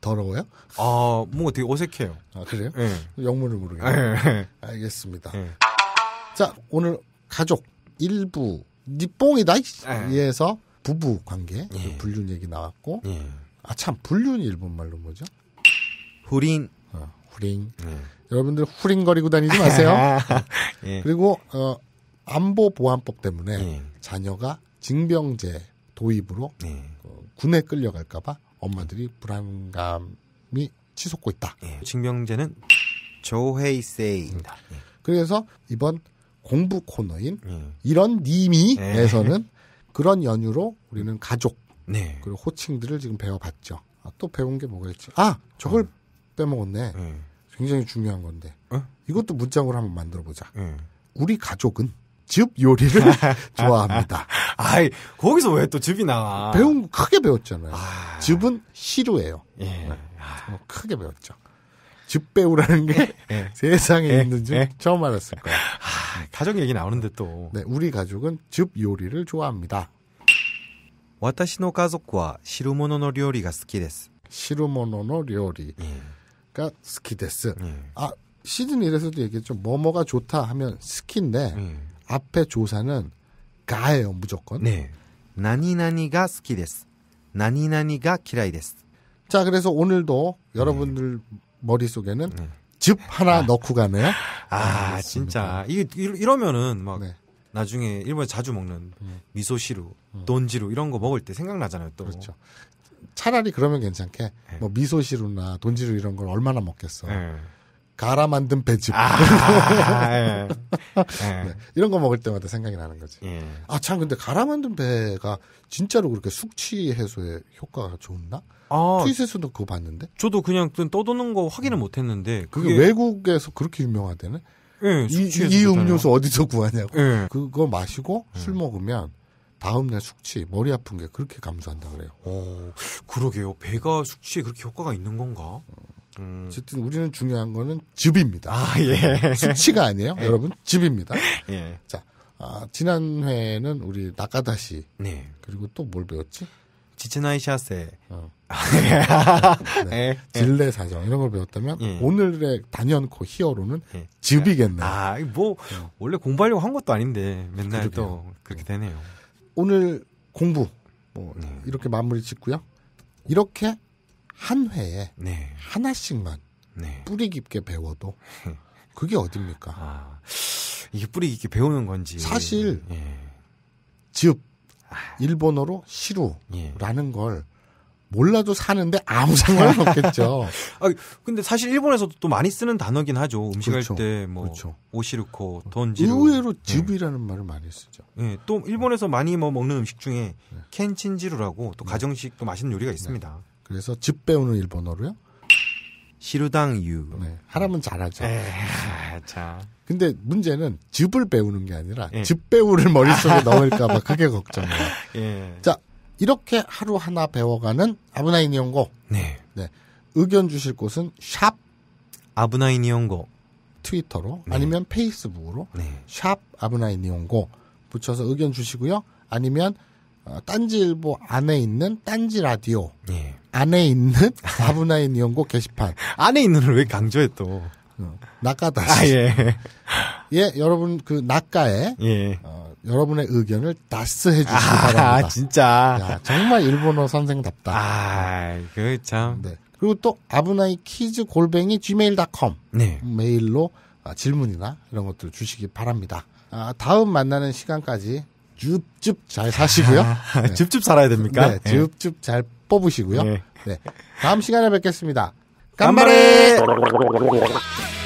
더러워요? 아, 뭐 되게 어색해요. 아, 그래요? 예. 영문을 모르겠네. 예, 알겠습니다. 자, 오늘 가족 일부 니뽕이다 위에서 부부 관계 예. 분류 얘기 나왔고 예. 아참 불륜이 일본 말로 뭐죠? 후린. 어, 후린. 음. 여러분들 후린거리고 다니지 마세요. (laughs) 예. 그리고 어, 안보 보안법 때문에 예. 자녀가 징병제 도입으로 예. 어, 군에 끌려갈까봐 엄마들이 불안감이 치솟고 있다. 예. 징병제는 조헤이세이입니다. 음. 그래서 이번 공부 코너인 예. 이런 님이에서는 그런 연유로 우리는 가족 네. 그리고 호칭들을 지금 배워봤죠. 아, 또 배운 게 뭐가 있지? 아 저걸 어. 빼먹었네. 네. 굉장히 중요한 건데 어? 이것도 문장으로 한번 만들어보자. 네. 우리 가족은 즙 요리를 (laughs) 좋아합니다. 아이 거기서 왜 또 즙이 나와? 배운 거 크게 배웠잖아요. 아... 즙은 시루예요. 예. 네. 아. 어, 크게 배웠죠. 즙 배우라는 게 예. (laughs) 세상에 예. 있는 줄 예. 처음 알았을 거예요. 아, 가족 얘기 나오는데 또. 네, 우리 가족은 즙 요리를 좋아합니다. 私の家族は汁物の料理が好きです。汁物の料理が好きです。あ、シ즌1에서도얘기했죠 뭐뭐가 좋다 하면 스키인 앞에 조사는 가예요, 무조건. 네. 나니나니です 나니나니가 です 자, 그래서 오늘도 네. 여러분들 머릿속에는 네. 즙 하나 넣고 가네요. 아, 진짜. 이러면은막 네. 나중에 일본에 자주 먹는 음. 미소시루, 음. 돈지루 이런 거 먹을 때 생각나잖아요. 또 그렇죠. 차라리 그러면 괜찮게 네. 뭐 미소시루나 돈지루 이런 걸 얼마나 먹겠어. 네. 갈아 만든 배즙 아~ 네. (laughs) 네. 이런 거 먹을 때마다 생각이 나는 거지. 예. 아참 근데 가라 만든 배가 진짜로 그렇게 숙취 해소에 효과가 좋나? 아, 트윗에서도 그거 봤는데. 저도 그냥 떠도는 거 확인을 음. 못했는데 그게, 그게, 외국에서 그렇게 유명하대는. 예, 이, 이 음료수 어디서 구하냐고. 예. 그거 마시고 예. 술 먹으면 다음날 숙취, 머리 아픈 게 그렇게 감소한다 그래요. 오, 어, 그러게요. 배가 숙취에 그렇게 효과가 있는 건가? 어. 음. 어쨌든 우리는 중요한 거는 즙입니다. 아, 예. (laughs) 숙취가 아니에요. 예. 여러분, 즙입니다. 예. 자, 아, 지난 회는 우리 나카다시. 네. 그리고 또 뭘 배웠지? 지친아이 샤세, 어. (laughs) 네. 진례 네. 사정 이런 걸 배웠다면 예. 오늘의 단연코 히어로는 예. 즙이겠네. 아뭐 음. 원래 공부하려고 한 것도 아닌데 맨날 그러게요. 또 그렇게 음. 되네요. 오늘 공부 뭐 네. 이렇게 마무리 짓고요. 이렇게 한 회에 네. 하나씩만 네. 뿌리 깊게 배워도 예. 그게 어딥니까? 아, 이게 뿌리 깊게 배우는 건지 사실 예. 즙 일본어로 시루라는 예. 걸 몰라도 사는데 아무 상관 (laughs) 없겠죠. 아 근데 사실 일본에서도 또 많이 쓰는 단어긴 하죠. 음식할 그렇죠. 때뭐 그렇죠. 오시르코, 어, 돈지루. 의외로 예. 즙이라는 네. 말을 많이 쓰죠. 예. 네, 또 일본에서 많이 뭐 먹는 음식 중에 네. 예. 켄친지루라고 또 가정식 또 맛있는 요리가 있습니다. 그래서 즙 배우는 일본어로요. 시루당유. 네. 하라면 잘하죠. 에이, 자. 근데 문제는 즙을 배우는 게 아니라 예. 즙 배우를 머릿속에 (laughs) 넣을까봐 크게 걱정이에요. 예. 자, 이렇게 하루 하나 배워가는 아브나인 니용고 네. 네. 의견 주실 곳은 샵 아브나인 니용고 트위터로 네. 아니면 페이스북으로 네. 샵 아브나인 니용고 붙여서 의견 주시고요. 아니면 어, 딴지일보 안에 있는 딴지 라디오 예. 안에 있는 (laughs) 아브나인 니용고 게시판 안에 있는을 왜 강조해 또 낙가다. 어, 아, 예. (laughs) 예, 여러분 그 낙가에 예. 어, 여러분의 의견을 다스해 주시기 아, 바랍니다. 아, (laughs) 진짜. 야, 정말 일본어 선생답다. 아, 그 참. 네. 그리고 또 아브나이 키즈 골뱅이 gmail.com 네. 메일로 아, 질문이나 이런 것들 주시기 바랍니다. 아, 다음 만나는 시간까지 줍줍 잘 사시고요. 네. (laughs) 줍줍 살아야 됩니까? 네, 네, 줍줍 잘 뽑으시고요. 네. 네 다음 시간에 뵙겠습니다. 頑張れ